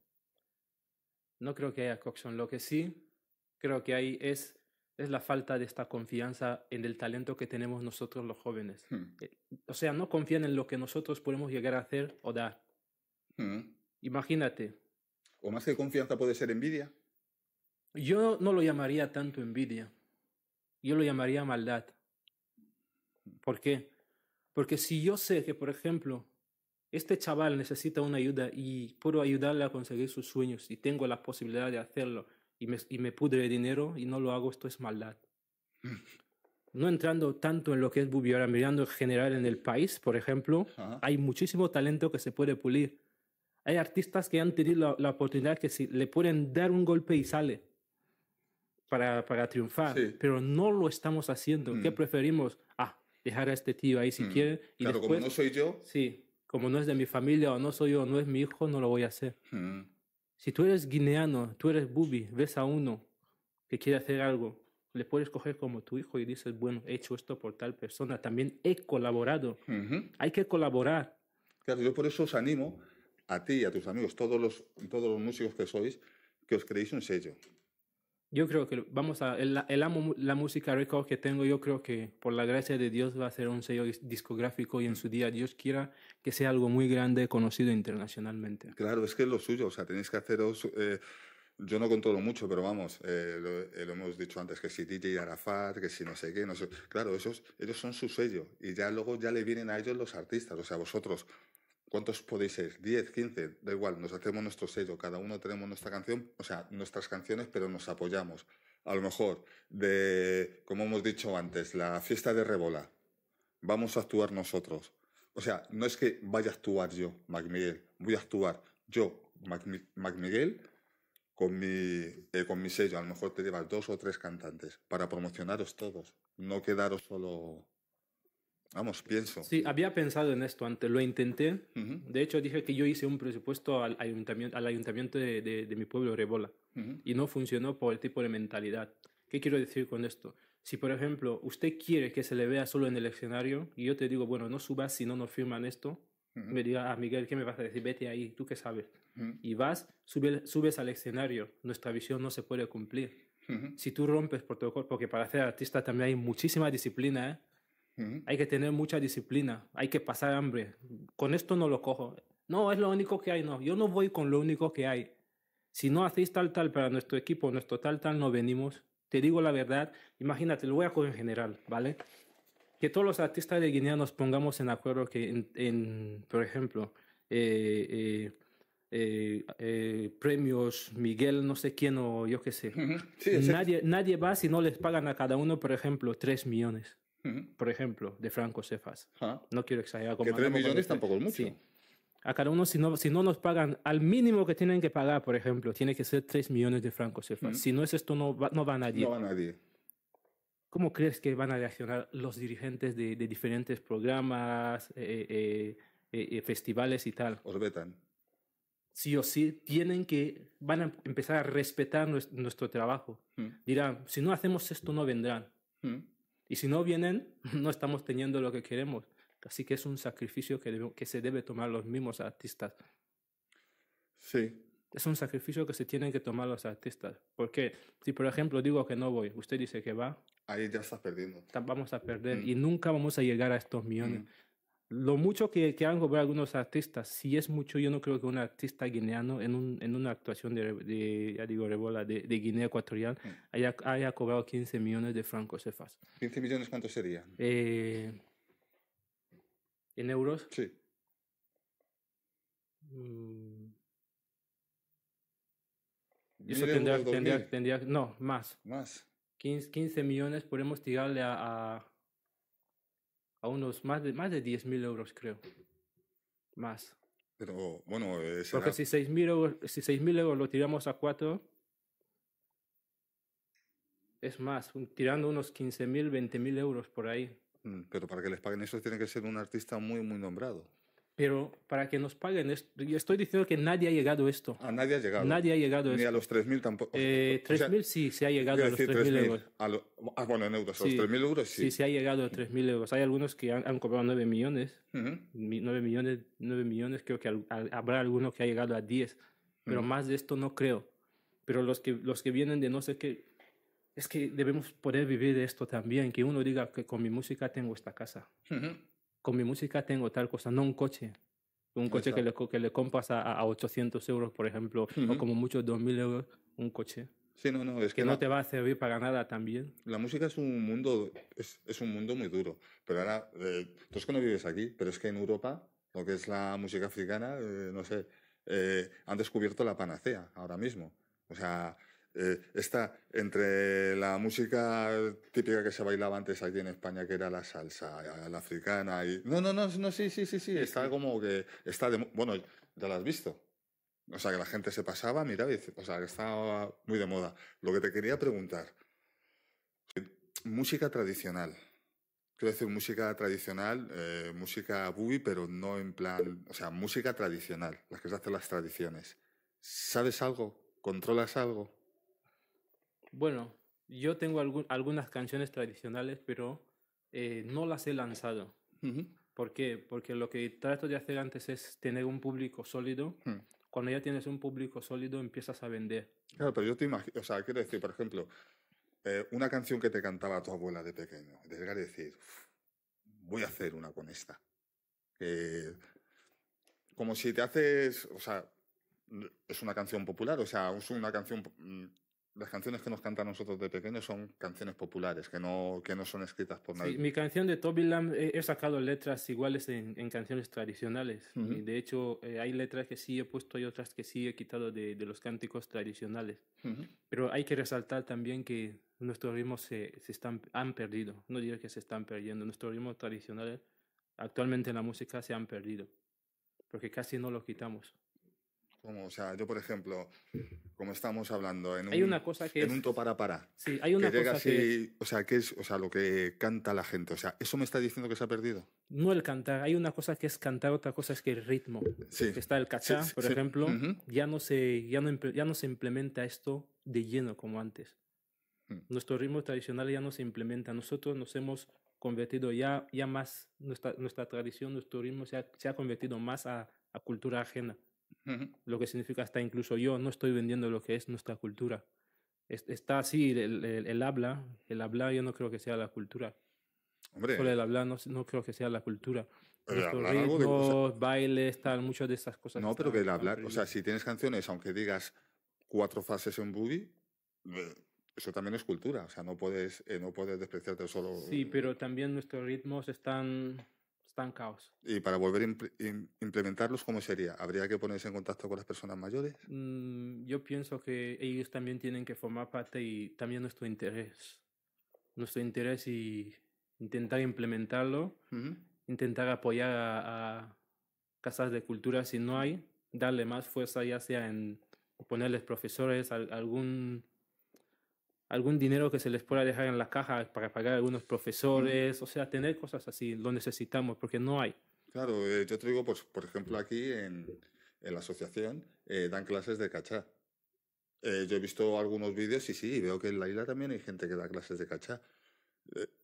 No creo que haya Coxon. Lo que sí creo que hay es, es la falta de esta confianza en el talento que tenemos nosotros los jóvenes. Hmm. Eh, o sea, no confían en lo que nosotros podemos llegar a hacer o dar. Hmm. Imagínate. O más que confianza puede ser envidia. Yo no lo llamaría tanto envidia. Yo lo llamaría maldad. ¿Por qué? Porque si yo sé que, por ejemplo, este chaval necesita una ayuda y puedo ayudarle a conseguir sus sueños y tengo la posibilidad de hacerlo y me, y me pudre dinero y no lo hago, esto es maldad. Mm. No entrando tanto en lo que es Bubi, mirando en general en el país, por ejemplo, hay muchísimo talento que se puede pulir. Hay artistas que han tenido la, oportunidad que si le pueden dar un golpe y sale para, para triunfar, pero no lo estamos haciendo. ¿Qué mm. preferimos? Ah, dejar a este tío ahí si mm, quiere, Y claro, después, como no soy yo. Sí, como no es de mi familia o no soy yo, no es mi hijo, no lo voy a hacer. Mm. Si tú eres guineano, tú eres bubi, ves a uno que quiere hacer algo, le puedes coger como tu hijo y dices, bueno, he hecho esto por tal persona, también he colaborado. Hay que colaborar. Claro, yo por eso os animo a ti y a tus amigos, todos los, todos los músicos que sois, que os creéis un sello yo creo que vamos a, el, amo, la música record que tengo, yo creo que por la gracia de Dios va a ser un sello discográfico y en su día Dios quiera que sea algo muy grande, conocido internacionalmente. Claro, es que es lo suyo, o sea, tenéis que haceros... Eh, yo no controlo mucho, pero vamos, eh, eh, lo, hemos dicho antes, que si DJ Arafat, que si no sé qué, no sé. Claro, esos, ellos son su sello y ya luego ya le vienen a ellos los artistas, o sea, vosotros ¿Cuántos podéis ser? ¿10, 15? Da igual, nos hacemos nuestro sello, cada uno tenemos nuestra canción, o sea, nuestras canciones, pero nos apoyamos. A lo mejor, de, como hemos dicho antes, la fiesta de Rebola, vamos a actuar nosotros. O sea, no es que vaya a actuar yo, Mac Miguel, voy a actuar yo, Mac, Miguel, con mi, eh, con mi sello. A lo mejor te llevas dos o tres cantantes para promocionaros todos, no quedaros solo Vamos, pienso. Sí, había pensado en esto antes, lo intenté. De hecho, dije que yo hice un presupuesto al ayuntamiento, al ayuntamiento de, mi pueblo, Rebola, y no funcionó por el tipo de mentalidad. ¿Qué quiero decir con esto? Si, por ejemplo, usted quiere que se le vea solo en el escenario y yo te digo, bueno, no subas si no nos firman esto, me diga, ah, Miguel, ¿qué me vas a decir? Vete ahí, ¿tú qué sabes? Y vas, subes al escenario, nuestra visión no se puede cumplir. Si tú rompes protocolo, porque para ser artista también hay muchísima disciplina, ¿eh? Hay que tener mucha disciplina, hay que pasar hambre. Con esto no lo cojo. No, es lo único que hay, no. Yo no voy con lo único que hay. Si no hacéis tal, tal para nuestro equipo, nuestro tal, tal, no venimos. Te digo la verdad, imagínate, lo voy a coger en general, ¿vale? Que todos los artistas de Guinea nos pongamos en acuerdo que, en, por ejemplo, eh, eh, eh, premios, Miguel, no sé quién o yo qué sé. nadie, nadie va si no les pagan a cada uno, por ejemplo, 3 millones por ejemplo, de Franco Cefas. No quiero exagerar. que 3 millones este. tampoco es mucho. A cada uno, si no, si no nos pagan al mínimo que tienen que pagar, por ejemplo, tiene que ser 3 millones de Franco cefas. Si no es esto, no va, no va a nadie. No va nadie. ¿Cómo crees que van a reaccionar los dirigentes de, diferentes programas, eh, eh, eh, festivales y tal? Os vetan sí o sí tienen que, van a empezar a respetar nuestro, trabajo. Dirán, si no hacemos esto, no vendrán. Y si no vienen, <laughs> no estamos teniendo lo que queremos. Así que es un sacrificio que, que se debe tomar los mismos artistas. Sí. Es un sacrificio que se tienen que tomar los artistas. Porque si, por ejemplo, digo que no voy, usted dice que va. Ahí ya estás perdiendo. Vamos a perder mm. y nunca vamos a llegar a estos millones. Mm lo mucho que, han cobrado algunos artistas, si es mucho, yo no creo que un artista guineano en, un, en una actuación de, digo, Rebola, de, Guinea Ecuatorial, mm. haya, haya, cobrado 15 millones de francos cefas. ¿15 millones cuánto sería? Eh, ¿En euros? Sí. Mm. Eso tendría, tendría, no, más. Más. 15, millones podemos tirarle a a unos más de, más de 10.000 euros, creo. Más. Pero bueno, Porque si 6.000 euros, si euros lo tiramos a 4, es más, tirando unos 15.000, 20.000 euros por ahí. Mm, pero para que les paguen eso tiene que ser un artista muy, muy nombrado pero para que nos paguen yo estoy diciendo que nadie ha llegado a esto. A nadie ha llegado. Nadie ha llegado a Ni a los 3.000 tampoco. Eh, 3.000 sí, se ha llegado a los 3.000 euros. ah, bueno, en euros, a los 3.000 euros sí. Sí, se ha llegado a 3.000 euros. Hay algunos que han, cobrado 9 millones, 9 millones, 9 millones, creo que habrá alguno que ha llegado a 10, pero más de esto no creo. Pero los que, los que vienen de no sé qué, es que debemos poder vivir de esto también, que uno diga que con mi música tengo esta casa con mi música tengo tal cosa, no un coche. Un coche que le, que le compras a, a 800 euros, por ejemplo, o como mucho 2.000 euros, un coche. Sí, no, no, es que, no te va a servir para nada también. La música es un mundo, es, es un mundo muy duro. Pero ahora, eh, tú es que no vives aquí, pero es que en Europa, lo que es la música africana, eh, no sé, eh, han descubierto la panacea ahora mismo. O sea, eh, está entre la música típica que se bailaba antes aquí en España, que era la salsa, eh, la africana y... No, no, no, no sí, sí, sí, sí, está como que... está de... Bueno, ya lo has visto. O sea, que la gente se pasaba, mira, O sea, que estaba muy de moda. Lo que te quería preguntar, música tradicional. Quiero decir, música tradicional, eh, música bubi, pero no en plan... O sea, música tradicional, las que se hacen las tradiciones. ¿Sabes algo? ¿Controlas algo? Bueno, yo tengo algunas canciones tradicionales, pero eh, no las he lanzado. ¿Por qué? Porque lo que trato de hacer antes es tener un público sólido. Hmm. Cuando ya tienes un público sólido, empiezas a vender. Claro, pero yo te imagino, o sea, quiero decir, por ejemplo, eh, una canción que te cantaba tu abuela de pequeño, de decir, voy a hacer una con esta. como si te haces, o sea, es una canción popular, o sea, es una canción mm, las canciones que nos cantan nosotros de pequeños son canciones populares, que no, que no son escritas por nadie. mi canción de Toby Lamb he, sacado letras iguales en, canciones tradicionales. de hecho, eh, hay letras que sí he puesto y otras que sí he quitado de, los cánticos tradicionales. Pero hay que resaltar también que nuestros ritmos se, se, están, han perdido. No digo que se están perdiendo. Nuestros ritmos tradicionales actualmente en la música se han perdido. Porque casi no los quitamos. Como, o sea, yo, por ejemplo, como estamos hablando, en un, hay una cosa que en un para Sí, hay una que llega así, O sea, que es o sea, lo que canta la gente? O sea, ¿eso me está diciendo que se ha perdido? No el cantar. Hay una cosa que es cantar, otra cosa es que el ritmo. Sí. Está el cachá, por ejemplo. ya, no se, ya, no, ya no se implementa esto de lleno como antes. Mm. Nuestro ritmo tradicional ya no se implementa. Nosotros nos hemos convertido ya, ya más, nuestra, nuestra tradición, nuestro ritmo se ha, se ha convertido más a, a cultura ajena. Lo que significa hasta incluso yo no estoy vendiendo lo que es nuestra cultura. está así el, el, habla, el habla yo no creo que sea la cultura. Hombre. el habla no, no, creo que sea la cultura. Estos ritmos, bailes, tal, muchas de esas cosas. No, pero que el hablar, o sea, si tienes canciones, aunque digas cuatro fases en boogie, eh, eso también es cultura. O sea, no puedes, eh, no puedes despreciarte solo. Sí, eh, pero también nuestros ritmos están caos ¿Y para volver a implementarlos, cómo sería? ¿Habría que ponerse en contacto con las personas mayores? Mm, yo pienso que ellos también tienen que formar parte y también nuestro interés. Nuestro interés y intentar implementarlo, intentar apoyar a, casas de cultura si no hay, darle más fuerza ya sea en ponerles profesores, a, algún algún dinero que se les pueda dejar en la caja para pagar a algunos profesores, o sea, tener cosas así, lo necesitamos porque no hay. Claro, eh, yo te digo, pues, por ejemplo, aquí en, en la asociación eh, dan clases de cachá. Eh, yo he visto algunos vídeos y sí, veo que en la isla también hay gente que da clases de cachá.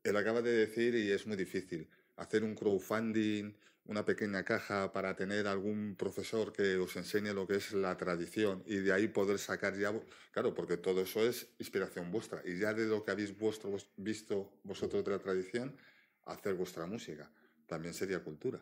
él acaba de decir, y es muy difícil, hacer un crowdfunding una pequeña caja para tener algún profesor que os enseñe lo que es la tradición y de ahí poder sacar ya, claro, porque todo eso es inspiración vuestra y ya de lo que habéis vuestro, visto vosotros de la tradición, hacer vuestra música. También sería cultura.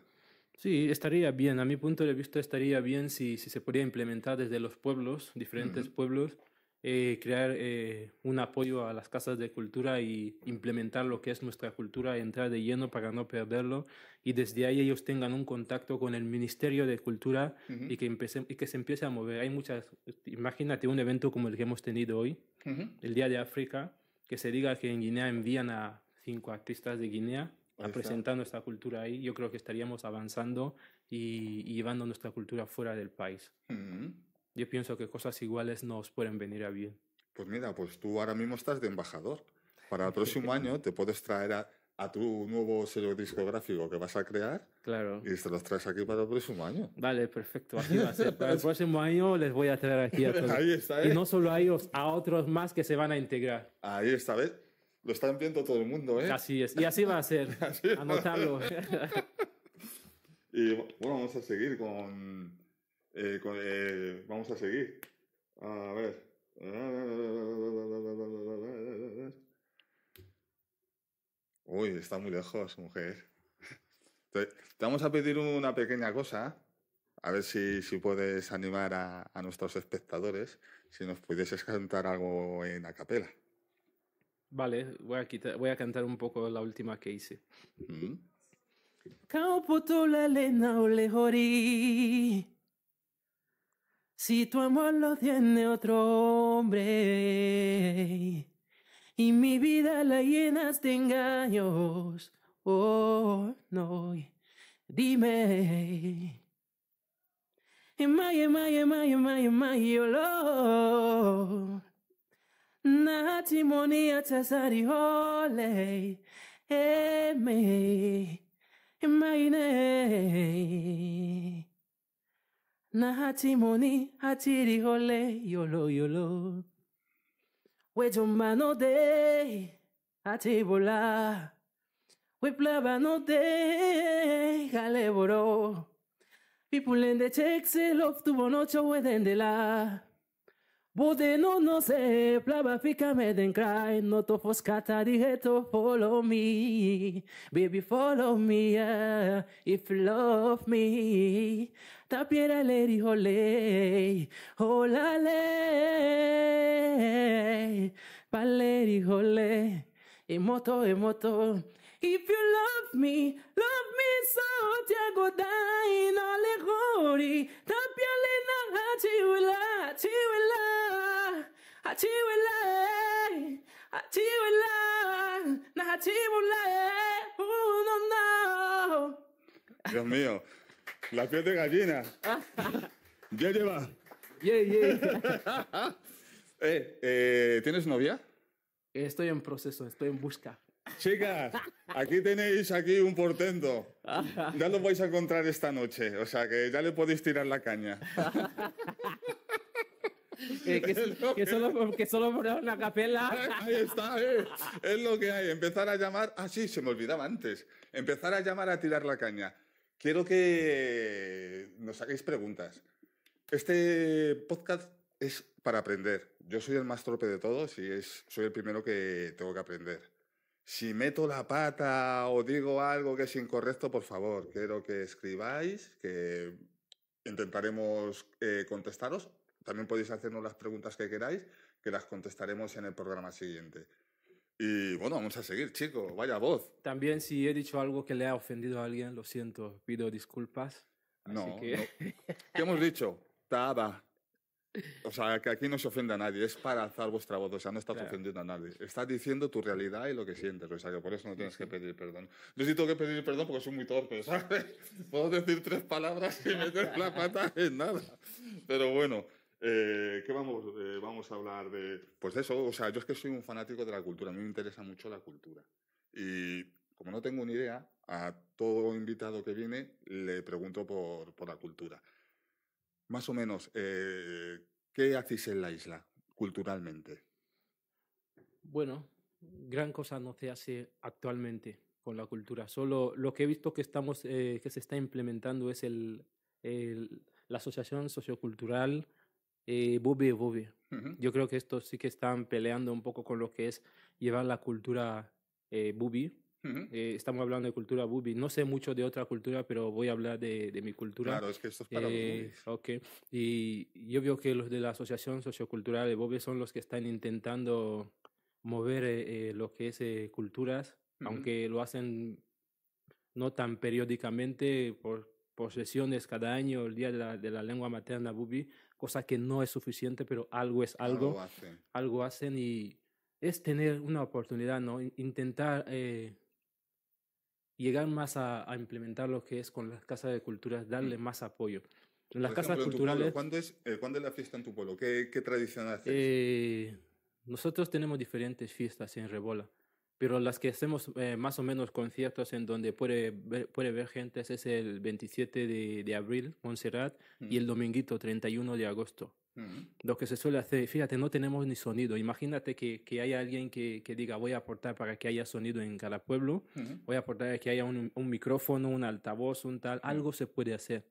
Sí, estaría bien. A mi punto de vista estaría bien si, se podía implementar desde los pueblos, diferentes pueblos, eh, crear eh, un apoyo a las casas de cultura y implementar lo que es nuestra cultura, entrar de lleno para no perderlo y desde ahí ellos tengan un contacto con el Ministerio de Cultura y, que y que se empiece a mover. Hay muchas, imagínate un evento como el que hemos tenido hoy, el Día de África, que se diga que en Guinea envían a cinco artistas de Guinea a presentar nuestra cultura ahí, yo creo que estaríamos avanzando y, llevando nuestra cultura fuera del país yo pienso que cosas iguales no os pueden venir a bien. Pues mira, pues tú ahora mismo estás de embajador. Para el <laughs> próximo año te puedes traer a, tu nuevo sello discográfico que vas a crear. Claro. Y te los traes aquí para el próximo año. Vale, perfecto. <laughs> Así va a ser. Para el próximo año les voy a traer aquí a todos. Ahí está, Y ¿eh? no solo a ellos, a otros más que se van a integrar. Ahí está, ¿ves? Lo está viendo todo el mundo, ¿eh? Así es. Y así va a ser. <laughs> Anotarlo. y bueno, vamos a seguir con eh, eh, vamos a seguir. A ver. Uy, está muy lejos, mujer. Te vamos a pedir una pequeña cosa. A ver si, si puedes animar a, nuestros espectadores, si nos pudieses cantar algo en acapela. Vale, voy a, voy a cantar un poco la última que hice. ¿Mm? Si tu amor lo tiene otro hombre y mi vida la llenas de engaños, oh no, dime. Imagina, imagina, imagina, imagina emay yo lo. Na moni hatiri hole yolo yolo. We mano day atibola. We plava no day galeboro. People in the Texas love to bonocho within the law. Будено носе, плава фика меден not но то фоската дигето, follow me, baby follow me, yeah, if you love me. Tapiera le dijo le, hola le, pa le emoto, emoto. If you love me, love me so, te go die, no le gori, tapiera le na, chiwila, chiwila. Dios mío, la piel de gallina. <laughs> ya lleva. <laughs> Eh, eh, ¿Tienes novia? Estoy en proceso, estoy en busca. Chicas, aquí tenéis aquí un portento. Ya lo vais a encontrar esta noche, o sea que ya le podéis tirar la caña. <laughs> Eh, <laughs> que, solo, que solo capela. Ahí está, eh. es lo que hay. Empezar a llamar. Ah, sí, se me olvidaba antes. Empezar a llamar a tirar la caña. Quiero que nos hagáis preguntas. Este podcast es para aprender. Yo soy el más trope de todos y soy el primero que tengo que aprender. Si meto la pata o digo algo que es incorrecto, por favor, quiero que escribáis, que intentaremos eh, contestaros también podéis hacernos las preguntas que queráis, que las contestaremos en el programa siguiente. Y bueno, vamos a seguir, chicos. Vaya voz. También si he dicho algo que le ha ofendido a alguien, lo siento, pido disculpas. No, que... <laughs> ¿Qué hemos dicho? Taba. O sea, que aquí no se ofende a nadie, es para alzar vuestra voz, o sea, no estás ofendiendo a nadie. Estás diciendo tu realidad y lo que sientes, Rosario, por eso no tienes que pedir perdón. Yo sí tengo que pedir perdón porque soy muy torpe, ¿sabes? <laughs> Puedo decir tres palabras y meter la pata en nada. Pero bueno, eh, ¿Qué vamos, eh, vamos a hablar de...? Pues de eso, o sea, yo es que soy un fanático de la cultura, a mí me interesa mucho la cultura. Y como no tengo ni idea, a todo invitado que viene le pregunto por, la cultura. Más o menos, eh, ¿qué hacéis en la isla culturalmente? Bueno, gran cosa no se hace actualmente con la cultura. Solo lo que he visto que, estamos, que se está implementando es el, la asociación sociocultural eh, Bubi. Bubi. Yo creo que estos sí que están peleando un poco con lo que es llevar la cultura eh, Bubi. Eh, estamos hablando de cultura Bubi. No sé mucho de otra cultura, pero voy a hablar de, de mi cultura. Claro, es que esto es para eh, Bubi. okay. Y yo veo que los de la Asociación Sociocultural de Bubi son los que están intentando mover eh, lo que es culturas, aunque lo hacen no tan periódicamente por, sesiones cada año, el Día la, de la Lengua Materna Bubi, cosa que no es suficiente, pero algo es algo. Algo hacen. y es tener una oportunidad, ¿no? Intentar eh, llegar más a, implementar lo que es con las casas de culturas, darle mm. más apoyo. las casas culturales... ¿cuándo, es, la fiesta en tu pueblo? ¿Qué, qué tradición haces? Eh, nosotros tenemos diferentes fiestas en Rebola pero las que hacemos eh, más o menos conciertos en donde puede ver, puede ver gente es el 27 de, abril, Montserrat, y mm. el dominguito 31 de agosto. Mm. Lo que se suele hacer, fíjate, no tenemos ni sonido. Imagínate que, que haya alguien que, que, diga voy a aportar para que haya sonido en cada pueblo, mm. voy a aportar que haya un, micrófono, un altavoz, un tal, algo se puede hacer.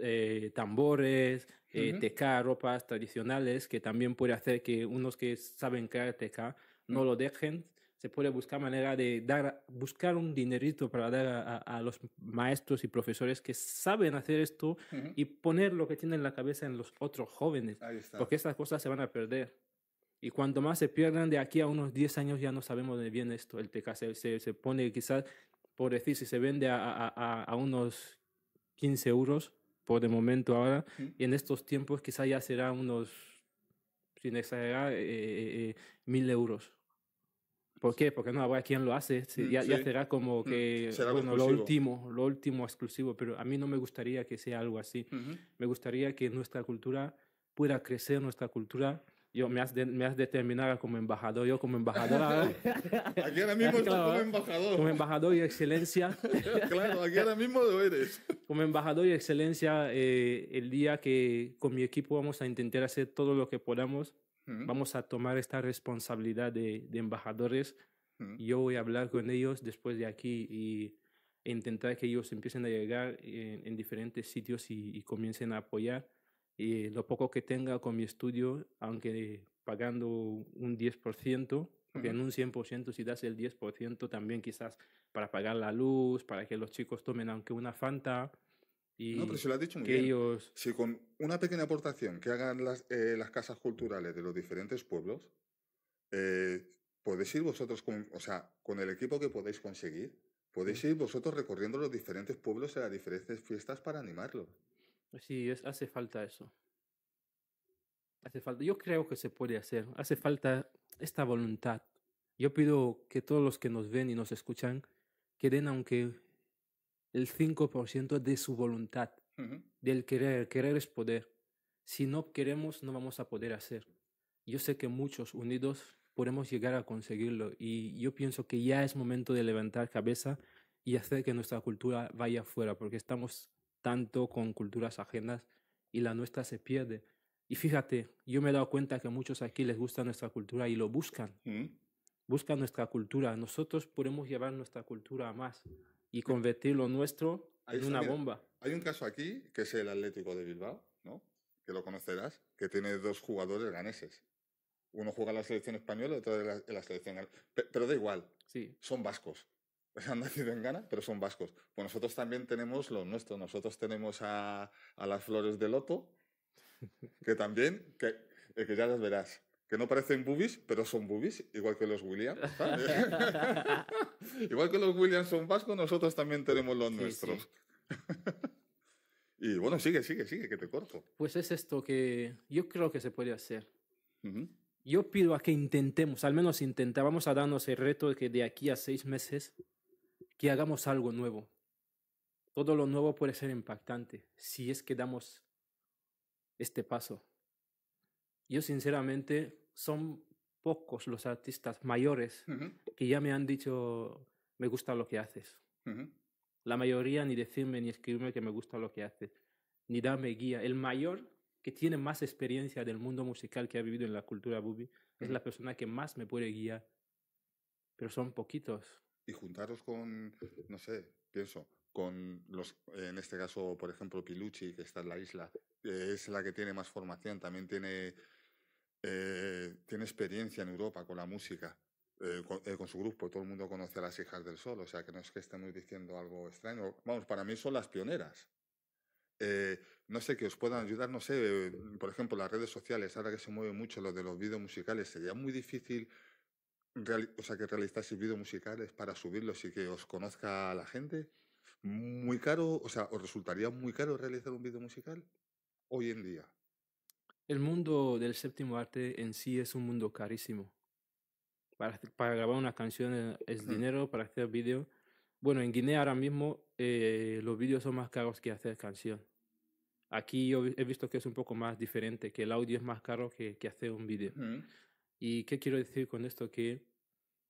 Eh, tambores, eh, ropas tradicionales, que también puede hacer que unos que saben crear teca no lo dejen, se puede buscar manera de dar, buscar un dinerito para dar a, los maestros y profesores que saben hacer esto y poner lo que tienen en la cabeza en los otros jóvenes, porque estas cosas se van a perder. Y cuanto más se pierdan de aquí a unos 10 años ya no sabemos de bien esto. El TK se, pone quizás, por decir, si se vende a, unos 15 euros por el momento ahora, y en estos tiempos quizás ya será unos, sin exagerar, eh, eh, eh, mil euros ¿Por qué? Porque no quién quien lo hace. Mm, ya, será como mm, que lo último, lo último exclusivo, pero a mí no me gustaría que sea algo así. Me gustaría que nuestra cultura pueda crecer, nuestra cultura. Yo me has, determinado como embajador, yo como embajadora. <laughs> aquí ahora mismo <laughs> como embajador. Como embajador y excelencia. <laughs> claro, aquí ahora mismo lo eres. Como embajador y excelencia, eh, el día que con mi equipo vamos a intentar hacer todo lo que podamos vamos a tomar esta responsabilidad de, embajadores. Yo voy a hablar con ellos después de aquí y e intentar que ellos empiecen a llegar en, diferentes sitios y, comiencen a apoyar. Y lo poco que tenga con mi estudio, aunque pagando un 10%, en un 100% si das el 10% también quizás para pagar la luz, para que los chicos tomen aunque una Fanta, no, pero se lo has dicho muy bien. Si con una pequeña aportación que hagan las, eh, las casas culturales de los diferentes pueblos, eh, podéis ir vosotros, con, o sea, con el equipo que podéis conseguir, podéis ir vosotros recorriendo los diferentes pueblos y las diferentes fiestas para animarlos. Sí, hace falta eso. Hace falta, yo creo que se puede hacer, hace falta esta voluntad. Yo pido que todos los que nos ven y nos escuchan, que den aunque el 5% de su voluntad, del querer. querer es poder. Si no queremos, no vamos a poder hacer. Yo sé que muchos unidos podemos llegar a conseguirlo y yo pienso que ya es momento de levantar cabeza y hacer que nuestra cultura vaya afuera, porque estamos tanto con culturas ajenas y la nuestra se pierde. Y fíjate, yo me he dado cuenta que muchos aquí les gusta nuestra cultura y lo buscan. Buscan nuestra cultura. Nosotros podemos llevar nuestra cultura a más y convertir lo nuestro en una bomba. Hay un caso aquí, que es el Atlético de Bilbao, ¿no? que lo conocerás, que tiene dos jugadores ganeses. Uno juega en la selección española y otro en la, selección... Pero da igual, son vascos. <laughs> Han nacido en Ghana, pero son vascos. Pues nosotros también tenemos lo nuestro. Nosotros tenemos a, a las flores de loto, <laughs> que también, que, eh, que ya las verás que no parecen boobies, pero son boobies, igual que los Williams. <laughs> igual que los Williams son vascos, nosotros también tenemos los nuestros. <laughs> y bueno, sigue, sigue, sigue, que te corto. Pues es esto que yo creo que se puede hacer. Yo pido a que intentemos, al menos intentábamos a darnos el reto de que de aquí a seis meses que hagamos algo nuevo. Todo lo nuevo puede ser impactante si es que damos este paso yo sinceramente son pocos los artistas mayores que ya me han dicho, me gusta lo que haces. La mayoría ni decirme ni escribirme que me gusta lo que haces, ni darme guía. El mayor que tiene más experiencia del mundo musical que ha vivido en la cultura bubi es la persona que más me puede guiar, pero son poquitos. Y juntaros con, no sé, pienso, con los, en este caso, por ejemplo, Piluchi, que está en la isla, es la que tiene más formación, también tiene eh, tiene experiencia en Europa con la música, eh, eh, con, su grupo, todo el mundo conoce a las hijas del sol, o sea que no es que estemos diciendo algo extraño. Vamos, para mí son las pioneras. no sé, que os puedan ayudar, no sé, por ejemplo, las redes sociales, ahora que se mueve mucho lo de los vídeos musicales, sería muy difícil o sea, que realizáis vídeos musicales para subirlos y que os conozca la gente. Muy caro, o sea, ¿os resultaría muy caro realizar un vídeo musical hoy en día? El mundo del séptimo arte en sí es un mundo carísimo. Para, grabar una canción eh, es dinero, para hacer vídeo. Bueno, en Guinea ahora mismo eh, los vídeos son más caros que hacer canción. Aquí yo he visto que es un poco más diferente, que el audio es más caro que, hacer un vídeo. ¿Y qué quiero decir con esto? Que,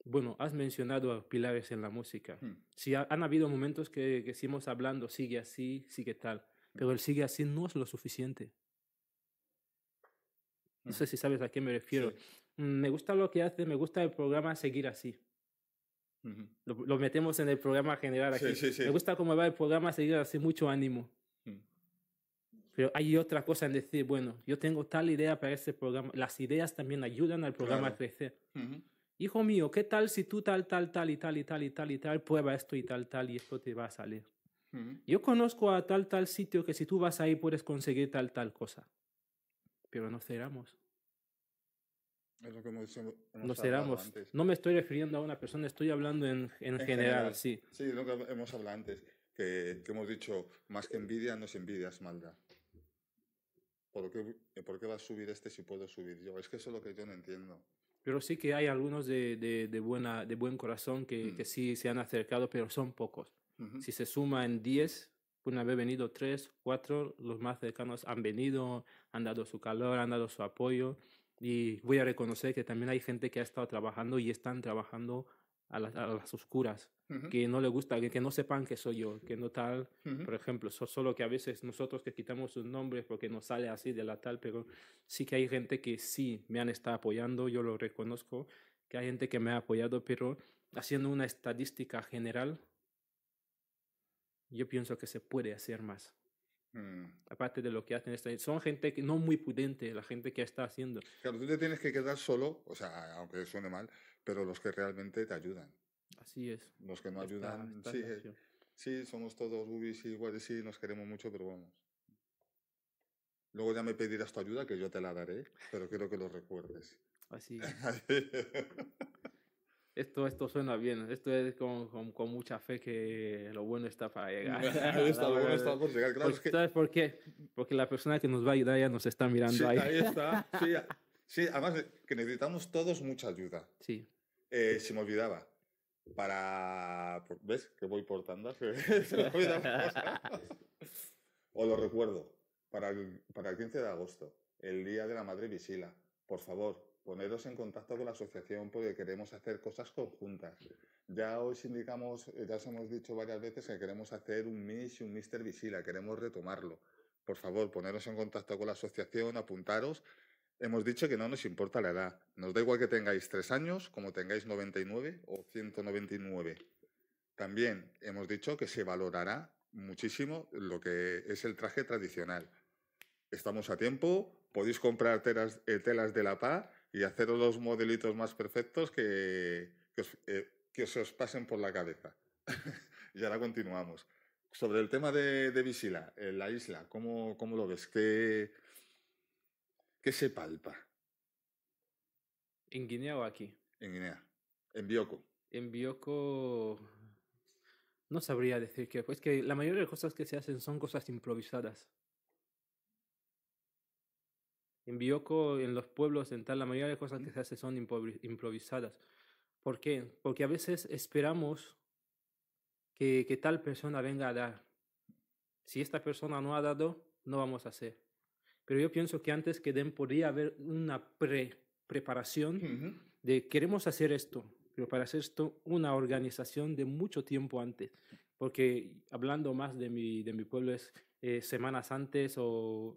bueno, has mencionado a pilares en la música. Si han habido momentos que, que seguimos hablando, sigue así, sigue tal, pero el sigue así no es lo suficiente. No sé si sabes a qué me refiero. Mm, me gusta lo que hace, me gusta el programa seguir así. lo, metemos en el programa general aquí. me gusta cómo va el programa seguir así, mucho ánimo. Mm. Pero hay otra cosa en decir, bueno, yo tengo tal idea para ese programa. Las ideas también ayudan al programa a crecer. Hijo mío, ¿qué tal si tú tal, tal, tal y tal y tal y tal y tal prueba esto y tal, tal y esto te va a salir? Yo conozco a tal, tal sitio que si tú vas ahí puedes conseguir tal, tal cosa pero no cerramos. Es lo que hemos, No me estoy refiriendo a una persona, estoy hablando en, en, general, sí. lo que hemos hablado antes, que, hemos dicho, más que envidia, no es envidia, es maldad. ¿Por qué, ¿Por qué va a subir este si puedo subir yo? Es que eso es lo que yo no entiendo pero sí que hay algunos de, de, buena, de buen corazón que, que, mm. sí se han acercado, pero son pocos. Si se suma en 10, una vez venido tres, cuatro, los más cercanos han venido, han dado su calor, han dado su apoyo. Y voy a reconocer que también hay gente que ha estado trabajando y están trabajando a las, oscuras, que no le gusta, que, no sepan que soy yo, que no tal, por ejemplo, solo que a veces nosotros que quitamos sus nombres porque nos sale así de la tal, pero sí que hay gente que sí me han estado apoyando, yo lo reconozco, que hay gente que me ha apoyado, pero haciendo una estadística general, yo pienso que se puede hacer más. Mm. Aparte de lo que hacen, son gente que no muy pudente, la gente que está haciendo. Claro, tú te tienes que quedar solo, o sea, aunque suene mal, pero los que realmente te ayudan. Así es. Los que no ayudan, eh, sí, somos todos y iguales, sí, nos queremos mucho, pero vamos. Luego ya me pedirás tu ayuda, que yo te la daré, pero quiero que lo recuerdes. Así. Es. <laughs> esto, suena bien, esto es con, con, mucha fe que lo bueno está para <laughs> llegar. lo está por llegar, pues, ¿Sabes por qué? Porque la persona que nos va a ayudar ya nos está mirando sí, ahí. Ahí está, <laughs> sí, además eh, que necesitamos todos mucha ayuda. Sí. Eh, se me olvidaba. Para. ¿Ves? Que voy por tandas. Eh, <laughs> o lo recuerdo. Para el, para el 15 de agosto, el Día de la Madre Visila. Por favor, poneros en contacto con la asociación porque queremos hacer cosas conjuntas. Ya os indicamos, eh, ya os hemos dicho varias veces que queremos hacer un Miss y un Mister Visila, queremos retomarlo. Por favor, poneros en contacto con la asociación, apuntaros. Hemos dicho que no nos importa la edad. Nos da igual que tengáis tres años, como tengáis 99 o 199. También hemos dicho que se valorará muchísimo lo que es el traje tradicional. Estamos a tiempo, podéis comprar telas, eh, telas de la PA y haceros los modelitos más perfectos que, que, os, eh, se os pasen por la cabeza. <laughs> y ahora continuamos. Sobre el tema de, de Visila, eh, la isla, ¿cómo, lo ves? ¿Qué, se palpa? ¿En Guinea o aquí? En Guinea, en Bioko. En Bioko no sabría decir que, pues que la mayoría de cosas que se hacen son cosas improvisadas. En Bioko, en los pueblos, en tal, la mayoría de cosas que se hacen son improvisadas. ¿Por qué? Porque a veces esperamos que, tal persona venga a dar. Si esta persona no ha dado, no vamos a hacer. Pero yo pienso que antes que den podría haber una pre preparación de queremos hacer esto, pero para hacer esto una organización de mucho tiempo antes. Porque hablando más de mi, de mi pueblo es eh, semanas antes o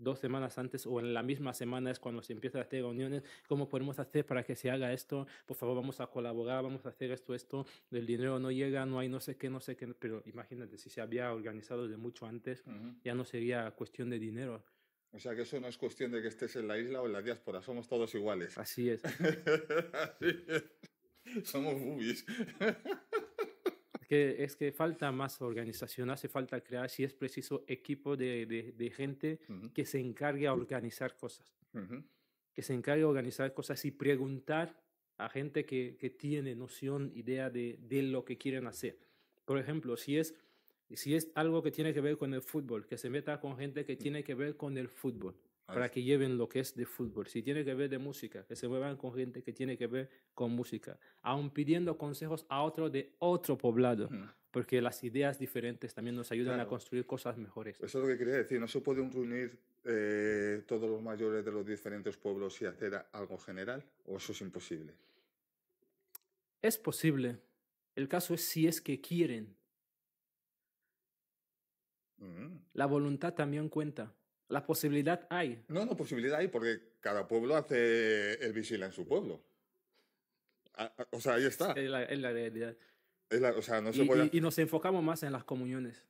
dos semanas antes o en la misma semana es cuando se empieza a hacer reuniones, ¿cómo podemos hacer para que se haga esto? Por favor, vamos a colaborar, vamos a hacer esto, esto, el dinero no llega, no hay no sé qué, no sé qué, pero imagínate, si se había organizado de mucho antes, ya no sería cuestión de dinero. O sea que eso no es cuestión de que estés en la isla o en la diáspora, somos todos iguales. Así es. <laughs> Somos boobies. <laughs> es que falta más organización, hace falta crear, si es preciso, equipo de, gente que se encargue a organizar cosas, que se encargue a organizar cosas y preguntar a gente que, tiene noción, idea de, lo que quieren hacer. Por ejemplo, si es, si es algo que tiene que ver con el fútbol, que se meta con gente que mm. tiene que ver con el fútbol para que lleven lo que es de fútbol. Si tiene que ver de música, que se muevan con gente que tiene que ver con música, aún pidiendo consejos a otro de otro poblado, porque las ideas diferentes también nos ayudan a construir cosas mejores. Eso es lo que quería decir, no se pueden reunir eh, todos los mayores de los diferentes pueblos y hacer algo general, o eso es imposible. Es posible. El caso es si es que quieren. Mm. La voluntad también cuenta. La posibilidad hay. No, no, posibilidad hay porque cada pueblo hace el vigila en su pueblo. Ah, ah, o sea, ahí está. Es la, realidad. o sea, no se y, y, nos enfocamos más en las comuniones.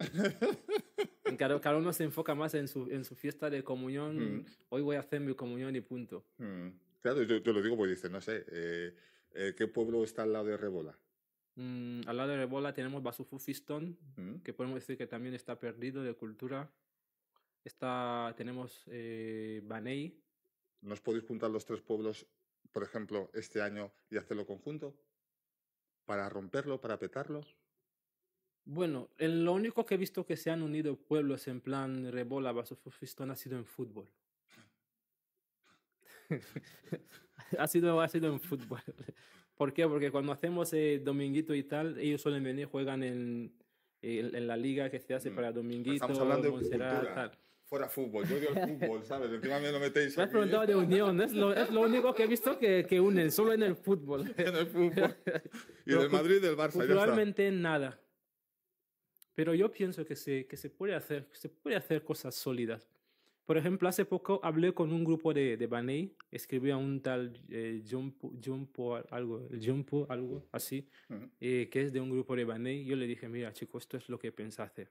<laughs> cada, cada, uno se enfoca más en su, en su fiesta de comunión. Mm. Hoy voy a hacer mi comunión y punto. Mm. Claro, yo, lo digo porque dice, no sé, eh, eh ¿qué pueblo está al lado de Rebola? Mm, al lado de Rebola tenemos Basufufistón, que podemos decir que también está perdido de cultura. Está, tenemos eh, Baney. ¿Nos podéis juntar los tres pueblos, por ejemplo, este año y hacerlo conjunto? ¿Para romperlo, para petarlo? Bueno, el, lo único que he visto que se han unido pueblos en plan Rebola, Basofistón, ha sido en fútbol. <laughs> ha, sido, ha sido en fútbol. ¿Por qué? Porque cuando hacemos eh, Dominguito y tal, ellos suelen venir, juegan en, en, la liga que se hace mm, para Dominguito, Estamos hablando de tal fuera fútbol. Yo odio el fútbol, ¿sabes? Encima me lo metéis. Me has preguntado ¿eh? de unión, es lo, es lo, único que he visto que, que unen, solo en el fútbol. <laughs> en el fútbol. Y del Madrid y del Barça. Realmente nada. Pero yo pienso que se, que se, puede hacer, se puede hacer cosas sólidas. Por ejemplo, hace poco hablé con un grupo de, de Baney, escribí a un tal eh, Jumpo, algo, Jumpo, algo así, eh, que es de un grupo de Baney. Yo le dije, mira, chicos, esto es lo que pensé hacer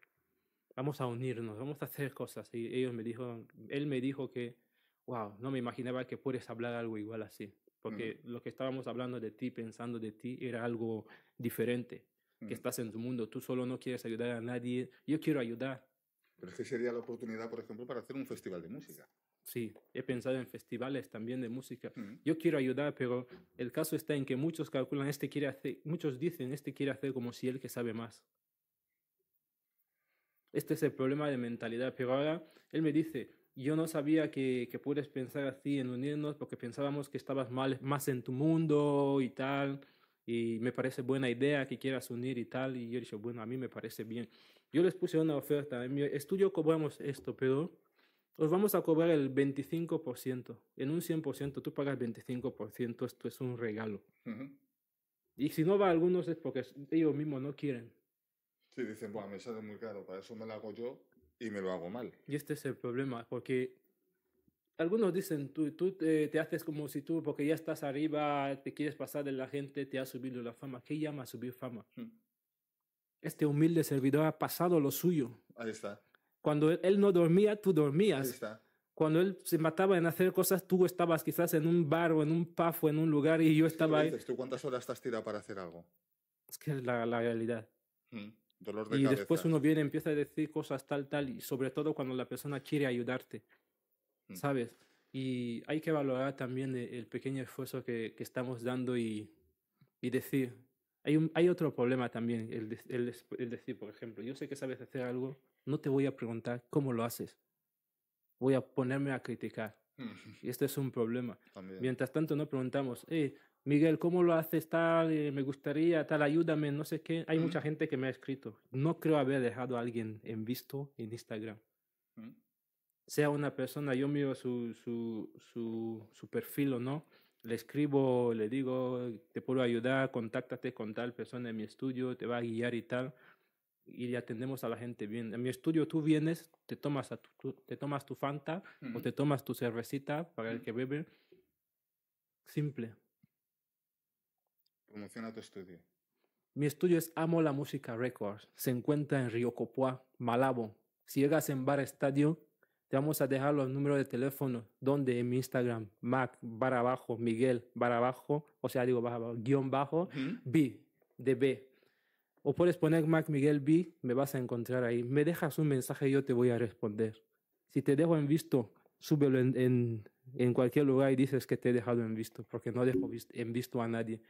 vamos a unirnos, vamos a hacer cosas. Y ellos me dijo, él me dijo que, wow, no me imaginaba que puedes hablar algo igual así, mm. porque lo que estábamos hablando de ti, pensando de ti, era algo diferente, que mm. estás en tu mundo, tú solo no quieres ayudar a nadie, yo quiero ayudar. Pero es sería la oportunidad, por ejemplo, para hacer un festival de música. Sí, he pensado en festivales también de música. Mm. Yo quiero ayudar, pero el caso está en que muchos calculan, este quiere hacer, muchos dicen, este quiere hacer como si él que sabe más este es el problema de mentalidad. Pero ahora él me dice, yo no sabía que, puedes pensar así en unirnos porque pensábamos que estabas más en tu mundo y tal. Y me parece buena idea que quieras unir y tal. Y yo dije, bueno, a mí me parece bien. Yo les puse una oferta. En mi estudio cobramos esto, pero os vamos a cobrar el 25%. En un 100% tú pagas 25%. Esto es un regalo. Y si no va a algunos es porque ellos mismos no quieren. Sí, dicen, bueno, me sale muy caro, para eso me lo hago yo y me lo hago mal. Y este es el problema, porque algunos dicen, tú, tú eh, te, haces como si tú, porque ya estás arriba, te quieres pasar de la gente, te ha subido la fama. ¿Qué llama subir fama? Hmm. Este humilde servidor ha pasado lo suyo. Ahí está. Cuando e, él, no dormía, tú dormías. Ahí está. Cuando él se mataba en hacer cosas, tú estabas quizás en un bar o en un pub o en un lugar y yo estaba ahí. ¿Tú cuántas horas estás tirado para hacer algo? Es que es la, la realidad. Hmm y después uno viene, empieza a decir cosas tal, tal, y sobre todo cuando la persona quiere ayudarte, mm. ¿sabes? Y hay que valorar también e, el pequeño esfuerzo que, que estamos dando y, y decir, hay, un, hay, otro problema también, el, el, el, decir, por ejemplo, yo sé que sabes hacer algo, no te voy a preguntar cómo lo haces. Voy a ponerme a criticar. Mm. y este es un problema. Mientras tanto, no preguntamos, ¿eh? Miguel, ¿cómo lo haces tal? Eh, me gustaría tal, ayúdame, no sé qué. Hay mm. mucha gente que me ha escrito. No creo haber dejado a alguien en visto en Instagram. Mm. Sea una persona, yo miro su, su, su, su perfil o no, le escribo, le digo, te puedo ayudar, contáctate con tal persona en mi estudio, te va a guiar y tal y atendemos a la gente bien. En mi estudio tú vienes, te tomas, a tu, te tomas tu Fanta o mm. te tomas tu cervecita para el que bebe. Simple funciona tu estudio. Mi estudio es Amo la Música Records. Se encuentra en Río Copua, Malabo. Si llegas en Bar Estadio, te vamos a dejar los números de teléfono, donde en mi Instagram, Mac, barra abajo, Miguel, barra abajo, o sea, digo, guión bajo, B, de B. O puedes poner Mac Miguel B, me vas a encontrar ahí. Me dejas un mensaje y yo te voy a responder. Si te dejo en visto, súbelo en, en, cualquier lugar y dices que te he dejado en visto, porque no dejo en visto a nadie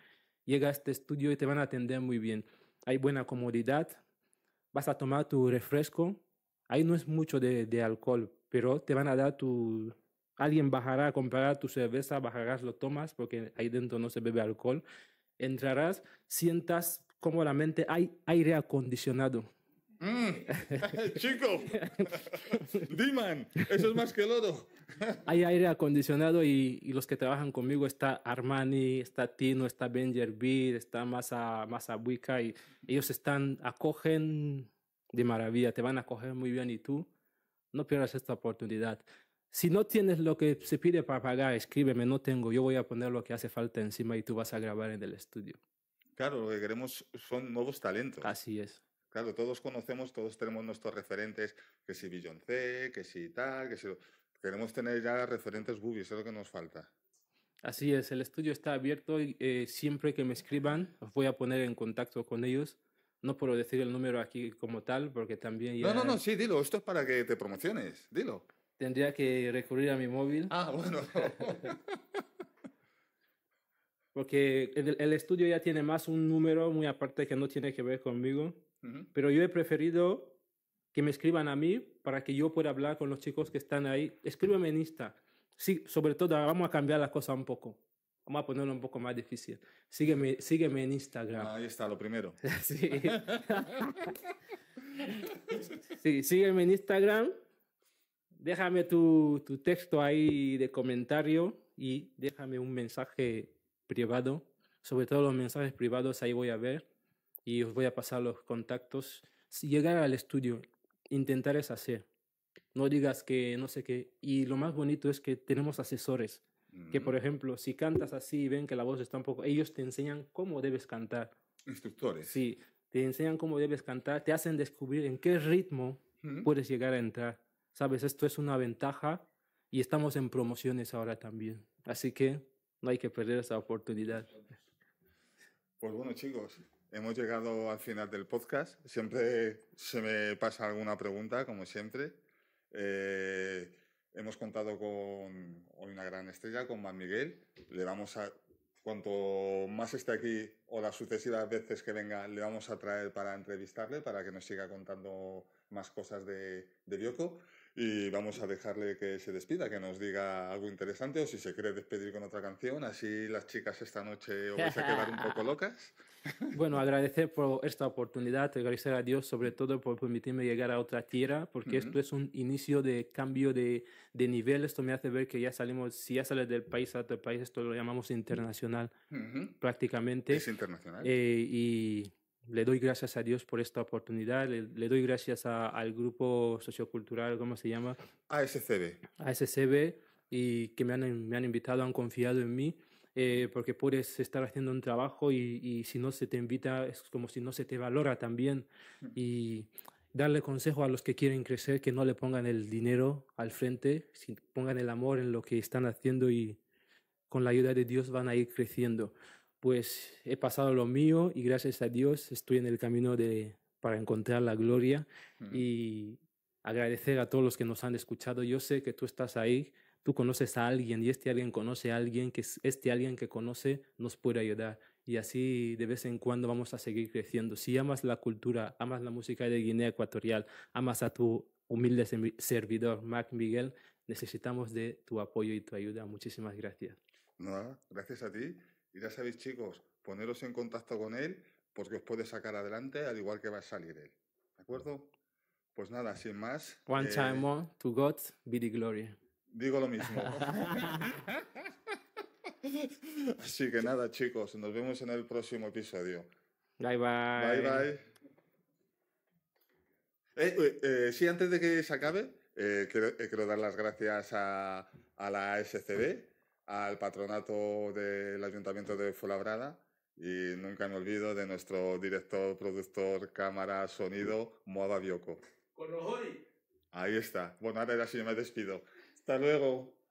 llega a este estudio y te van a atender muy bien. Hay buena comodidad, vas a tomar tu refresco, ahí no es mucho de, alcohol, pero te van a dar tu... Alguien bajará a comprar tu cerveza, bajarás, lo tomas, porque ahí dentro no se bebe alcohol. Entrarás, sientas cómodamente, hay aire acondicionado. Mm. <laughs> Chico, Diman, eso es más que lodo Hay aire acondicionado y, los que trabajan conmigo está Armani, está Tino, está Benjer Beer, está Masa, Masa Buica y ellos están, acogen de maravilla, te van a acoger muy bien y tú no pierdas esta oportunidad. Si no tienes lo que se pide para pagar, escríbeme, no tengo, yo voy a poner lo que hace falta encima y tú vas a grabar en el estudio. Claro, lo que queremos son nuevos talentos. Así es. Claro, todos conocemos, todos tenemos nuestros referentes, que si C, que si tal, que si... Queremos tener ya referentes boobies, es lo que nos falta. Así es, el estudio está abierto y eh, siempre que me escriban os voy a poner en contacto con ellos. No puedo decir el número aquí como tal, porque también No, no, no, sí, dilo, esto es para que te promociones, dilo. Tendría que recurrir a mi móvil. Ah, bueno. <laughs> porque el estudio ya tiene más un número muy aparte que no tiene que ver conmigo. Pero yo he preferido que me escriban a mí para que yo pueda hablar con los chicos que están ahí. Escríbeme en Insta. Sí, sobre todo ah, vamos a cambiar la cosa un poco. Vamos a ponerlo un poco más difícil. Sígueme, sígueme en Instagram. Ahí está, lo primero. <laughs> sí. sí, sígueme en Instagram. Déjame tu, tu texto ahí de comentario y déjame un mensaje privado. Sobre todo los mensajes privados ahí voy a ver y os voy a pasar los contactos. Si llegar al estudio, intentar es hacer. No digas que no sé qué. Y lo más bonito es que tenemos asesores. Que, por ejemplo, si cantas así y ven que la voz está un poco... Ellos te enseñan cómo debes cantar. Instructores. Sí, te enseñan cómo debes cantar, te hacen descubrir en qué ritmo puedes llegar a entrar. Sabes, esto es una ventaja y estamos en promociones ahora también. Así que no hay que perder esa oportunidad. Pues bueno, chicos, Hemos llegado al final del podcast. Siempre se me pasa alguna pregunta, como siempre. Eh, hemos contado con hoy una gran estrella, con Man Miguel. Le vamos a, cuanto más esté aquí o las sucesivas veces que venga, le vamos a traer para entrevistarle, para que nos siga contando más cosas de, de Bioco. Y vamos a dejarle que se despida, que nos diga algo interesante o si se quiere despedir con otra canción, así las chicas esta noche os a quedar un poco <laughs> locas. Bueno, agradecer por esta oportunidad, agradecer a Dios sobre todo por permitirme llegar a otra tierra, porque esto es un inicio de cambio de, de, nivel, esto me hace ver que ya salimos, si ya sales del país a otro país, esto lo llamamos internacional prácticamente. Es internacional. Eh, y le doy gracias a Dios por esta oportunidad, le, doy gracias al grupo sociocultural, ¿cómo se llama? ASCB. ASCB, y que me han, me han invitado, han confiado en mí, eh, porque puedes estar haciendo un trabajo y, y, si no se te invita, es como si no se te valora también. Mm. Y darle consejo a los que quieren crecer, que no le pongan el dinero al frente, pongan el amor en lo que están haciendo y con la ayuda de Dios van a ir creciendo pues he pasado lo mío y gracias a Dios estoy en el camino de, para encontrar la gloria y agradecer a todos los que nos han escuchado. Yo sé que tú estás ahí, tú conoces a alguien y este alguien conoce a alguien que este alguien que conoce nos puede ayudar. Y así de vez en cuando vamos a seguir creciendo. Si amas la cultura, amas la música de Guinea Ecuatorial, amas a tu humilde servidor, Mac Miguel, necesitamos de tu apoyo y tu ayuda. Muchísimas gracias. gracias a ti. Y ya sabéis, chicos, poneros en contacto con él porque os puede sacar adelante al igual que va a salir él. ¿De acuerdo? Pues nada, sin más. One time eh, more, to God be the glory. Digo lo mismo. <laughs> Así que nada, chicos, nos vemos en el próximo episodio. Bye bye. Bye bye. Eh, eh, sí, antes de que se acabe, quiero, dar las gracias a, a la SCB al patronato del Ayuntamiento de Fulabrada y nunca me olvido de nuestro director, productor, cámara, sonido, Moa Bioco. Con Ahí está. Bueno, ahora ya me despido. Hasta luego.